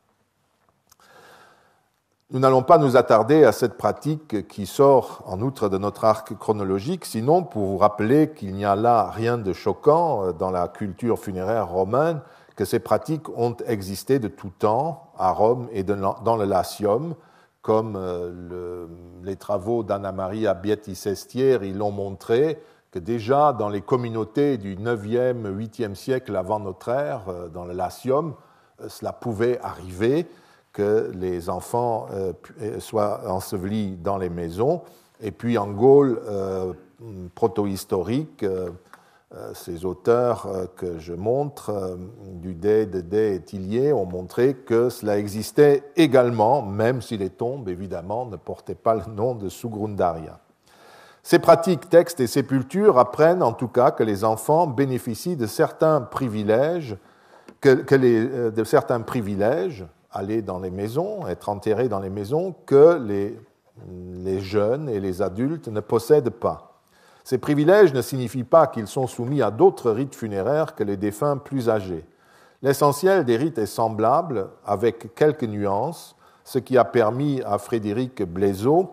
Nous n'allons pas nous attarder à cette pratique qui sort en outre de notre arc chronologique, sinon pour vous rappeler qu'il n'y a là rien de choquant dans la culture funéraire romaine, que ces pratiques ont existé de tout temps à Rome et dans le Latium, comme euh, les travaux d'Anna-Marie Abietti-Sestière, ils l'ont montré, que déjà dans les communautés du 9e, 8e siècle avant notre ère, euh, dans le Latium, euh, cela pouvait arriver que les enfants soient ensevelis dans les maisons. Et puis en Gaule, protohistorique, euh, ces auteurs euh, que je montre, euh, de Dé et Tillier, ont montré que cela existait également, même si les tombes, évidemment, ne portaient pas le nom de Sugrundaria. Ces pratiques, textes et sépultures apprennent en tout cas que les enfants bénéficient de certains privilèges, de certains privilèges, aller dans les maisons, être enterrés dans les maisons, que les jeunes et les adultes ne possèdent pas. Ces privilèges ne signifient pas qu'ils sont soumis à d'autres rites funéraires que les défunts plus âgés. L'essentiel des rites est semblable, avec quelques nuances, ce qui a permis à Frédéric Blaiseau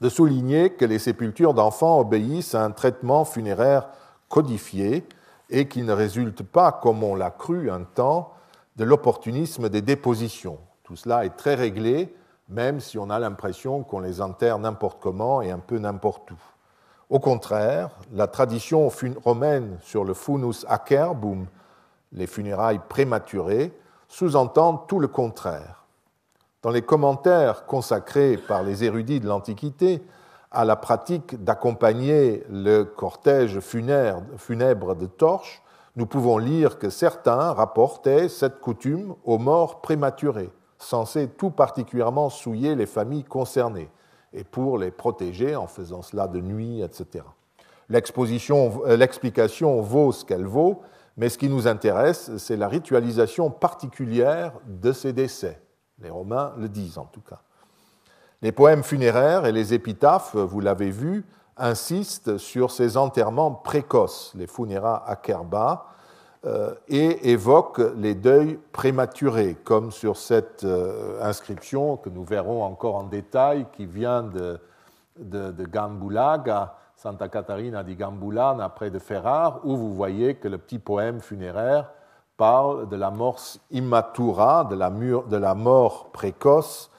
de souligner que les sépultures d'enfants obéissent à un traitement funéraire codifié et qui ne résulte pas, comme on l'a cru un temps, de l'opportunisme des dépositions. Tout cela est très réglé, même si on a l'impression qu'on les enterre n'importe comment et un peu n'importe où. Au contraire, la tradition romaine sur le funus acerbum, les funérailles prématurées, sous-entend tout le contraire. Dans les commentaires consacrés par les érudits de l'Antiquité à la pratique d'accompagner le cortège funèbre de torches, nous pouvons lire que certains rapportaient cette coutume aux morts prématurés, censés tout particulièrement souiller les familles concernées, et pour les protéger en faisant cela de nuit, etc. Euh, l'explication vaut ce qu'elle vaut, mais ce qui nous intéresse, c'est la ritualisation particulière de ces décès. Les Romains le disent en tout cas. Les poèmes funéraires et les épitaphes, vous l'avez vu, insistent sur ces enterrements précoces, les funera acerba, euh, et évoque les deuils prématurés, comme sur cette euh, inscription que nous verrons encore en détail, qui vient de, Gambulaga, Santa Catarina di Gambulana, près de Ferrare, où vous voyez que le petit poème funéraire parle de la mort immatura, de la, mort précoce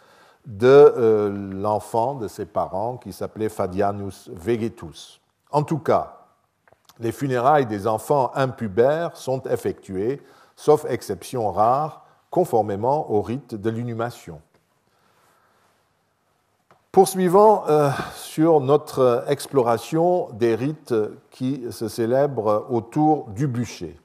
de euh, l'enfant de ses parents qui s'appelait Fadianus Vegetus. En tout cas, les funérailles des enfants impubères sont effectuées, sauf exception rare, conformément au rite de l'inhumation. Poursuivons euh, sur notre exploration des rites qui se célèbrent autour du bûcher.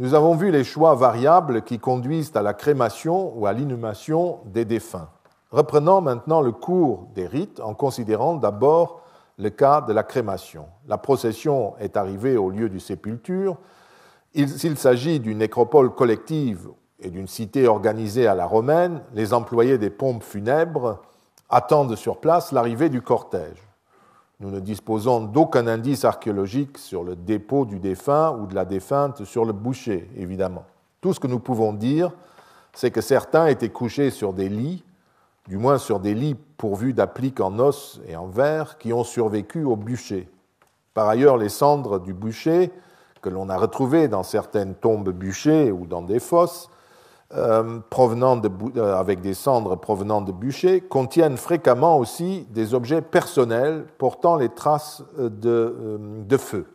Nous avons vu les choix variables qui conduisent à la crémation ou à l'inhumation des défunts. Reprenons maintenant le cours des rites en considérant d'abord le cas de la crémation. La procession est arrivée au lieu du sépulture. S'il s'agit d'une nécropole collective et d'une cité organisée à la romaine, les employés des pompes funèbres attendent sur place l'arrivée du cortège. Nous ne disposons d'aucun indice archéologique sur le dépôt du défunt ou de la défunte sur le boucher, évidemment. Tout ce que nous pouvons dire, c'est que certains étaient couchés sur des lits du moins sur des lits pourvus d'appliques en os et en verre qui ont survécu au bûcher. Par ailleurs, les cendres du bûcher, que l'on a retrouvées dans certaines tombes bûchées ou dans des fosses, euh, provenant de, euh, avec des cendres provenant de bûchers, contiennent fréquemment aussi des objets personnels portant les traces euh, de, de feu.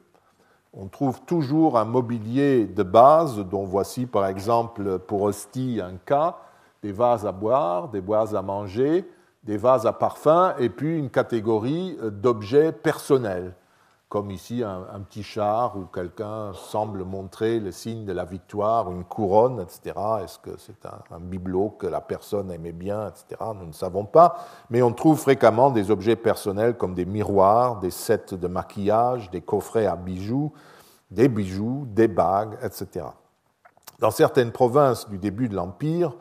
On trouve toujours un mobilier de base, dont voici par exemple pour Hostie un cas, des vases à boire, des bois à manger, des vases à parfum, et puis une catégorie euh, d'objets personnels, comme ici un, petit char où quelqu'un semble montrer le signe de la victoire, une couronne, etc. Est-ce que c'est un, un, bibelot que la personne aimait bien, etc. Nous ne savons pas, mais on trouve fréquemment des objets personnels comme des miroirs, des sets de maquillage, des coffrets à bijoux, des bijoux, des bagues, etc. Dans certaines provinces du début de l'Empire,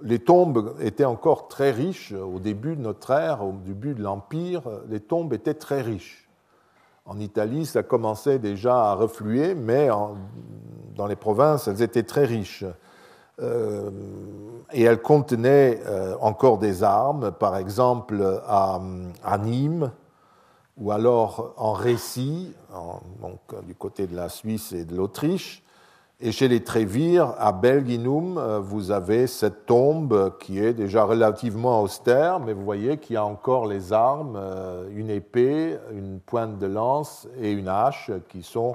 les tombes étaient encore très riches au début de notre ère, au début de l'Empire, les tombes étaient très riches. En Italie, ça commençait déjà à refluer, mais dans les provinces, elles étaient très riches. Euh, et elles contenaient euh, encore des armes, par exemple à, Nîmes, ou alors en Récie, donc, du côté de la Suisse et de l'Autriche, et chez les Trévires, à Belginum, euh, vous avez cette tombe qui est déjà relativement austère, mais vous voyez qu'il y a encore les armes, euh, une épée, une pointe de lance et une hache, qui sont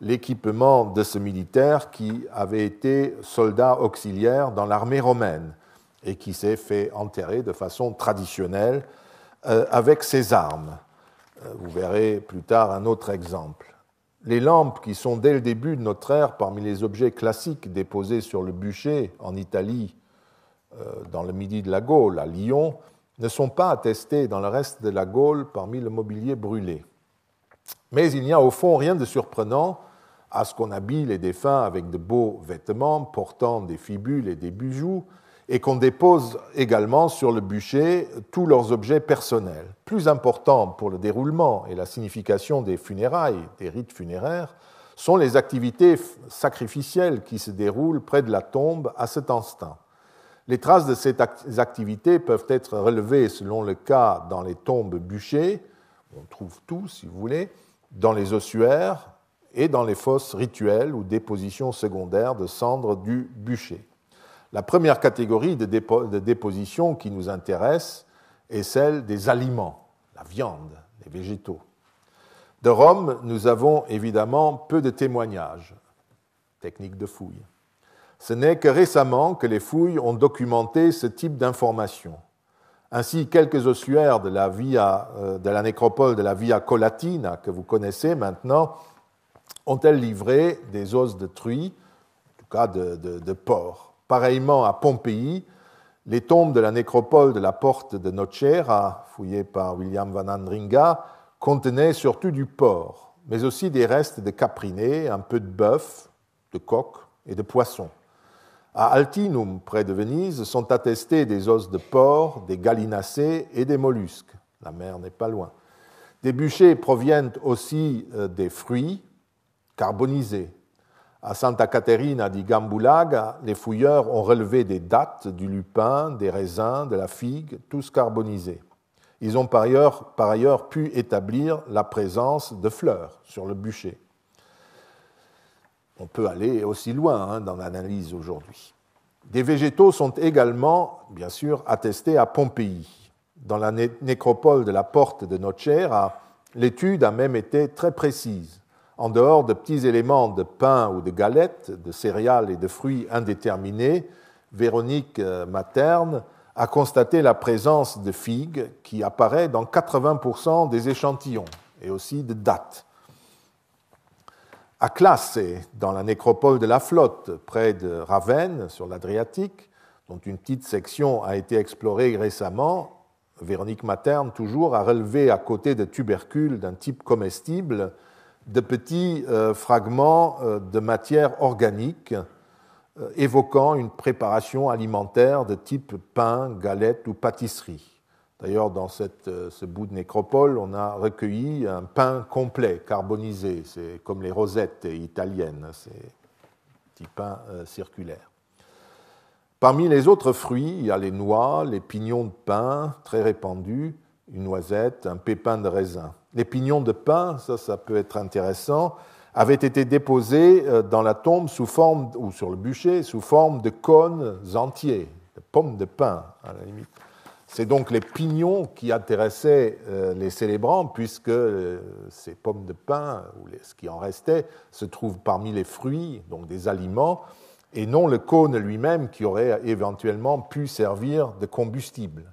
l'équipement de ce militaire qui avait été soldat auxiliaire dans l'armée romaine et qui s'est fait enterrer de façon traditionnelle euh, avec ses armes. Vous verrez plus tard un autre exemple. Les lampes, qui sont dès le début de notre ère parmi les objets classiques déposés sur le bûcher en Italie, euh, dans le midi de la Gaule, à Lyon, ne sont pas attestées dans le reste de la Gaule parmi le mobilier brûlé. Mais il n'y a au fond rien de surprenant à ce qu'on habille les défunts avec de beaux vêtements portant des fibules et des bijoux, et qu'on dépose également sur le bûcher tous leurs objets personnels. Plus important pour le déroulement et la signification des funérailles, des rites funéraires, sont les activités sacrificielles qui se déroulent près de la tombe à cet instant. Les traces de ces activités peuvent être relevées selon le cas dans les tombes bûchées, on trouve tout si vous voulez, dans les ossuaires et dans les fosses rituelles ou dépositions secondaires de cendres du bûcher. La première catégorie de, déposition qui nous intéresse est celle des aliments, la viande, les végétaux. De Rome, nous avons évidemment peu de témoignages, techniques de fouilles. Ce n'est que récemment que les fouilles ont documenté ce type d'information. Ainsi, quelques ossuaires euh, de la, nécropole de la Via Colatina, que vous connaissez maintenant, ont-elles livré des os de truie, en tout cas de, de porc Pareillement à Pompéi, les tombes de la nécropole de la porte de Nocera, fouillées par William Van Andringa, contenaient surtout du porc, mais aussi des restes de caprinés, un peu de bœuf, de coq et de poisson. À Altinum, près de Venise, sont attestés des os de porc, des gallinacés et des mollusques. La mer n'est pas loin. Des bûchers proviennent aussi euh, des fruits carbonisés, à Santa Caterina di Gambulaga, les fouilleurs ont relevé des dattes, du lupin, des raisins, de la figue, tous carbonisés. Ils ont par ailleurs, pu établir la présence de fleurs sur le bûcher. On peut aller aussi loin hein, dans l'analyse aujourd'hui. Des végétaux sont également, bien sûr, attestés à Pompéi. Dans la nécropole de la Porte de Nocera, l'étude a même été très précise en dehors de petits éléments de pain ou de galettes, de céréales et de fruits indéterminés, Véronique euh, Materne a constaté la présence de figues qui apparaît dans 80% des échantillons et aussi de dates. À Classe, dans la nécropole de la Flotte, près de Ravenne, sur l'Adriatique, dont une petite section a été explorée récemment, Véronique Materne, toujours, a relevé à côté de tubercules d'un type comestible de petits euh, fragments euh, de matière organique euh, évoquant une préparation alimentaire de type pain, galette ou pâtisserie. D'ailleurs, dans ce bout de nécropole, on a recueilli un pain complet, carbonisé. C'est comme les rosettes italiennes, hein, ces petits pains circulaires. Parmi les autres fruits, il y a les noix, les pignons de pain très répandus, une noisette, un pépin de raisin. Les pignons de pin, ça, ça peut être intéressant, avaient été déposés euh, dans la tombe sous forme, ou sur le bûcher, sous forme de cônes entiers, de pommes de pin, à la limite. C'est donc les pignons qui intéressaient euh, les célébrants, puisque euh, ces pommes de pin, ou ce qui en restait, se trouvent parmi les fruits, donc des aliments, et non le cône lui-même qui aurait éventuellement pu servir de combustible.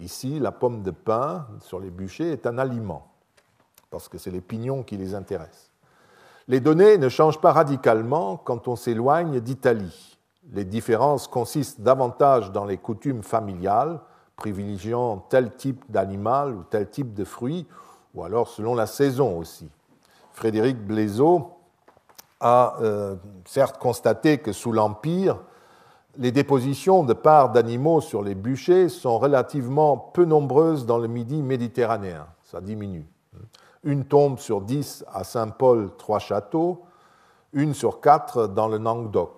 Ici, la pomme de pin sur les bûchers est un aliment, parce que c'est les pignons qui les intéressent. Les données ne changent pas radicalement quand on s'éloigne d'Italie. Les différences consistent davantage dans les coutumes familiales, privilégiant tel type d'animal ou tel type de fruit, ou alors selon la saison aussi. Frédéric Blaiseau a euh, certes constaté que sous l'Empire, les dépositions de parts d'animaux sur les bûchers sont relativement peu nombreuses dans le Midi méditerranéen. Ça diminue. Une tombe sur dix à Saint-Paul, trois châteaux, une sur quatre dans le Languedoc.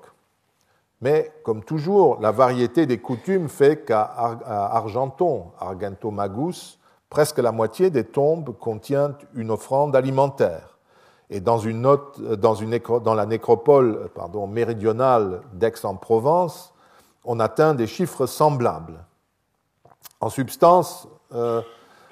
Mais, comme toujours, la variété des coutumes fait qu'à Argenton, Argento-Magus, presque la moitié des tombes contient une offrande alimentaire. Et dans, une note, dans, la nécropole méridionale d'Aix-en-Provence, on atteint des chiffres semblables. Euh,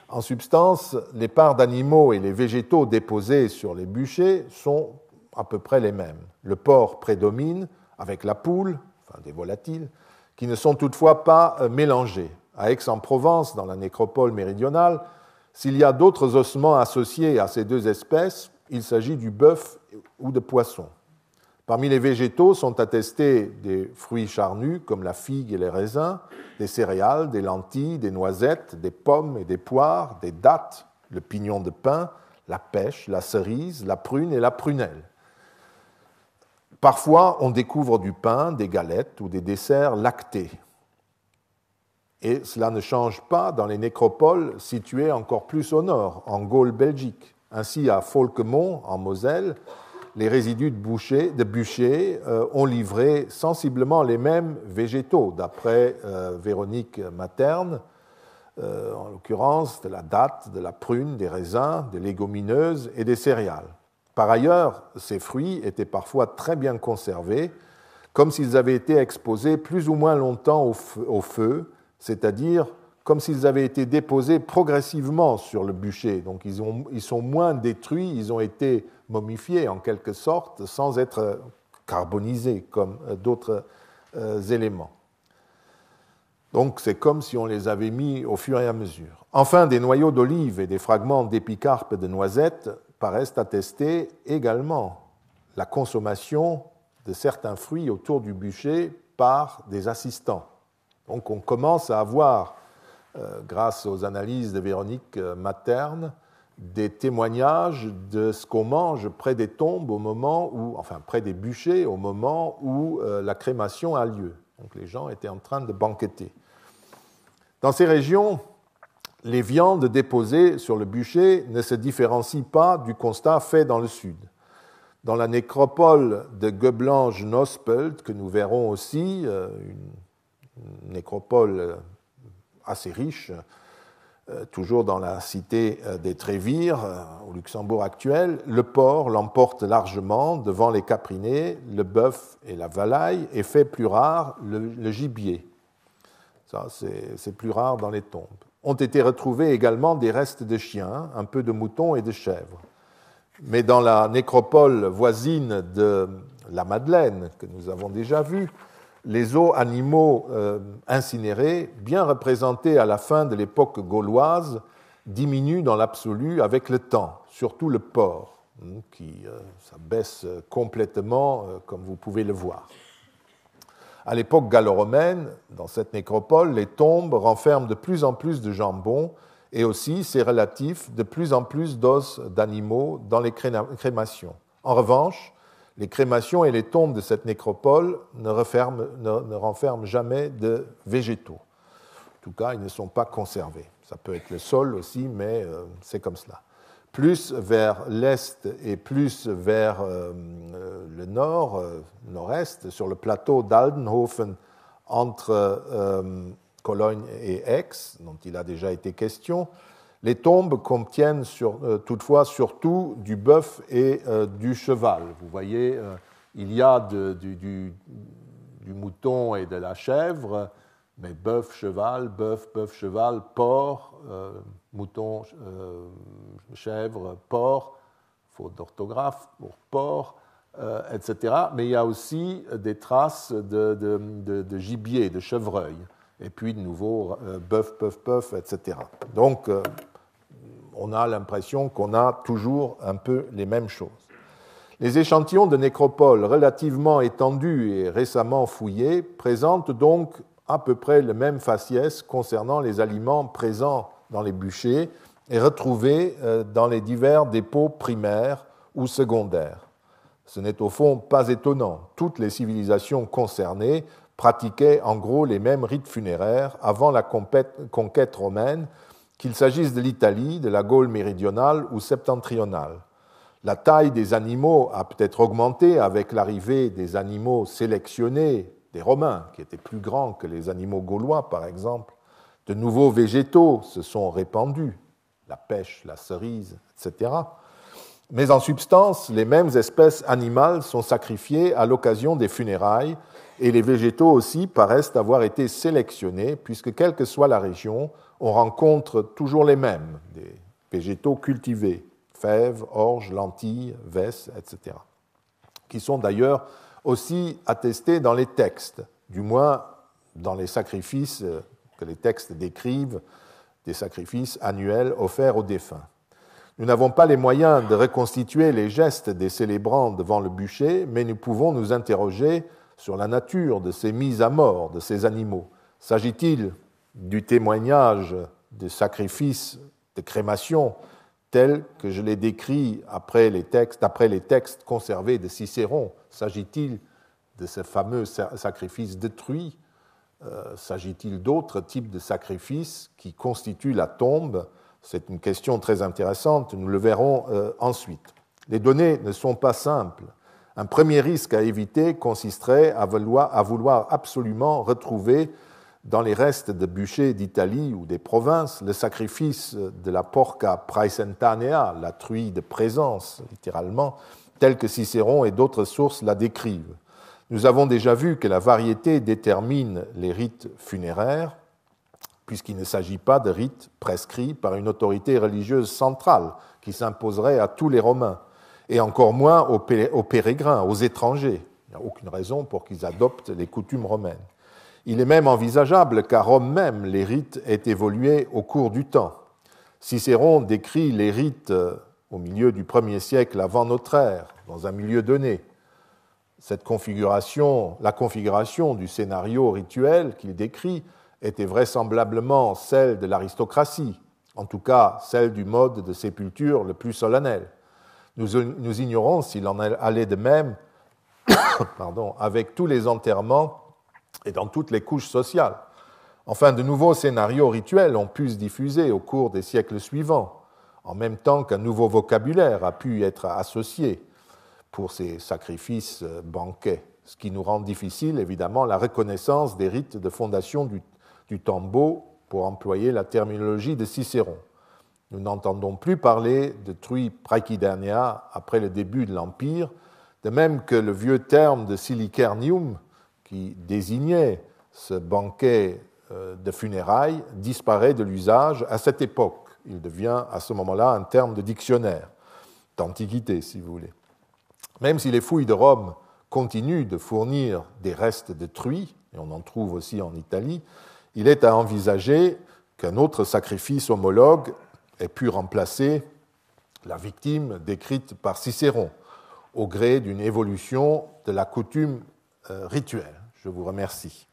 en substance, les parts d'animaux et les végétaux déposés sur les bûchers sont à peu près les mêmes. Le porc prédomine avec la poule, enfin des volatiles, qui ne sont toutefois pas euh, mélangés. À Aix-en-Provence, dans la nécropole méridionale, s'il y a d'autres ossements associés à ces deux espèces, il s'agit du bœuf ou de poisson. Parmi les végétaux sont attestés des fruits charnus comme la figue et les raisins, des céréales, des lentilles, des noisettes, des pommes et des poires, des dattes, le pignon de pin, la pêche, la cerise, la prune et la prunelle. Parfois, on découvre du pain, des galettes ou des desserts lactés. Et cela ne change pas dans les nécropoles situées encore plus au nord, en Gaule-Belgique. Ainsi, à Folquemont, en Moselle, les résidus de, bûcher euh, ont livré sensiblement les mêmes végétaux, d'après euh, Véronique Materne, euh, en l'occurrence de la date, de la prune, des raisins, des légumineuses et des céréales. Par ailleurs, ces fruits étaient parfois très bien conservés, comme s'ils avaient été exposés plus ou moins longtemps au feu, c'est-à-dire comme s'ils avaient été déposés progressivement sur le bûcher. Donc ils sont moins détruits, ils ont été momifié en quelque sorte, sans être carbonisé comme euh, d'autres euh, éléments. Donc c'est comme si on les avait mis au fur et à mesure. Enfin, des noyaux d'olive et des fragments d'épicarpe de noisettes paraissent attester également la consommation de certains fruits autour du bûcher par des assistants. Donc on commence à avoir, euh, grâce aux analyses de Véronique Materne, des témoignages de ce qu'on mange près des tombes au moment où, enfin près des bûchers au moment où euh, la crémation a lieu. Donc les gens étaient en train de banqueter. Dans ces régions, les viandes déposées sur le bûcher ne se différencient pas du constat fait dans le sud. Dans la nécropole de goeblange nospelt que nous verrons aussi, euh, une nécropole assez riche, euh, toujours dans la cité euh, des Trévires, euh, au Luxembourg actuel, le porc l'emporte largement devant les caprinés, le bœuf et la valaille, et fait plus rare le, gibier. Ça, c'est plus rare dans les tombes. Ont été retrouvés également des restes de chiens, un peu de moutons et de chèvres. Mais dans la nécropole voisine de la Madeleine, que nous avons déjà vue, les os animaux euh, incinérés, bien représentés à la fin de l'époque gauloise, diminuent dans l'absolu avec le temps, surtout le porc, hein, qui euh, baisse euh, complètement, comme vous pouvez le voir. À l'époque gallo-romaine, dans cette nécropole, les tombes renferment de plus en plus de jambon et aussi c'est relatif, de plus en plus d'os d'animaux dans les crémations. En revanche, les crémations et les tombes de cette nécropole ne, renferment jamais de végétaux. En tout cas, ils ne sont pas conservés. Ça peut être le sol aussi, mais euh, c'est comme cela. Plus vers l'est et plus vers euh, le nord, euh, nord-est, sur le plateau d'Aldenhofen, entre Cologne et Aix, dont il a déjà été question, les tombes contiennent euh, toutefois surtout du bœuf et euh, du cheval. Vous voyez, euh, il y a du, mouton et de la chèvre, mais bœuf, cheval, bœuf, bœuf, cheval, porc, mouton, chèvre, porc, faute d'orthographe pour porc, etc. Mais il y a aussi des traces de, de gibier, de chevreuil et puis de nouveau euh, bœuf, bœuf, bœuf, etc. Donc, euh, on a l'impression qu'on a toujours un peu les mêmes choses. Les échantillons de nécropoles relativement étendus et récemment fouillés présentent donc à peu près le même faciès concernant les aliments présents dans les bûchers et retrouvés euh, dans les divers dépôts primaires ou secondaires. Ce n'est au fond pas étonnant. Toutes les civilisations concernées pratiquaient en gros les mêmes rites funéraires avant la conquête romaine, qu'il s'agisse de l'Italie, de la Gaule méridionale ou septentrionale. La taille des animaux a peut-être augmenté avec l'arrivée des animaux sélectionnés des Romains, qui étaient plus grands que les animaux gaulois, par exemple. De nouveaux végétaux se sont répandus, la pêche, la cerise, etc. Mais en substance, les mêmes espèces animales sont sacrifiées à l'occasion des funérailles et les végétaux aussi paraissent avoir été sélectionnés, puisque quelle que soit la région, on rencontre toujours les mêmes, des végétaux cultivés, fèves, orges, lentilles, vesses, etc., qui sont d'ailleurs aussi attestés dans les textes, du moins dans les sacrifices euh, que les textes décrivent, des sacrifices annuels offerts aux défunts. Nous n'avons pas les moyens de reconstituer les gestes des célébrants devant le bûcher, mais nous pouvons nous interroger sur la nature de ces mises à mort de ces animaux S'agit-il du témoignage de sacrifices, de crémation tels que je les décris après les textes, d'après les textes conservés de Cicéron S'agit-il de ce fameux sacrifice détruit euh, S'agit-il d'autres types de sacrifices qui constituent la tombe C'est une question très intéressante, nous le verrons euh, ensuite. Les données ne sont pas simples un premier risque à éviter consisterait à vouloir, absolument retrouver dans les restes de bûchers d'Italie ou des provinces le sacrifice de la porca praesentanea, la truie de présence, littéralement, telle que Cicéron et d'autres sources la décrivent. Nous avons déjà vu que la variété détermine les rites funéraires, puisqu'il ne s'agit pas de rites prescrits par une autorité religieuse centrale qui s'imposerait à tous les Romains et encore moins aux, pérégrins, aux étrangers. Il n'y a aucune raison pour qu'ils adoptent les coutumes romaines. Il est même envisageable qu'à Rome même, les rites aient évolué au cours du temps. Cicéron décrit les rites euh, au milieu du 1 siècle avant notre ère, dans un milieu donné. Cette configuration, la configuration du scénario rituel qu'il décrit était vraisemblablement celle de l'aristocratie, en tout cas celle du mode de sépulture le plus solennel. Nous, ignorons s'il en allait de même pardon, avec tous les enterrements et dans toutes les couches sociales. Enfin, de nouveaux scénarios rituels ont pu se diffuser au cours des siècles suivants, en même temps qu'un nouveau vocabulaire a pu être associé pour ces sacrifices euh, banquets, ce qui nous rend difficile, évidemment, la reconnaissance des rites de fondation du, du tombeau, pour employer la terminologie de Cicéron. Nous n'entendons plus parler de trui Prachidernia après le début de l'Empire, de même que le vieux terme de silicernium, qui désignait ce banquet euh, de funérailles, disparaît de l'usage à cette époque. Il devient à ce moment-là un terme de dictionnaire, d'antiquité si vous voulez. Même si les fouilles de Rome continuent de fournir des restes de trui, et on en trouve aussi en Italie, il est à envisager qu'un autre sacrifice homologue ait pu remplacer la victime décrite par Cicéron au gré d'une évolution de la coutume euh, rituelle. Je vous remercie.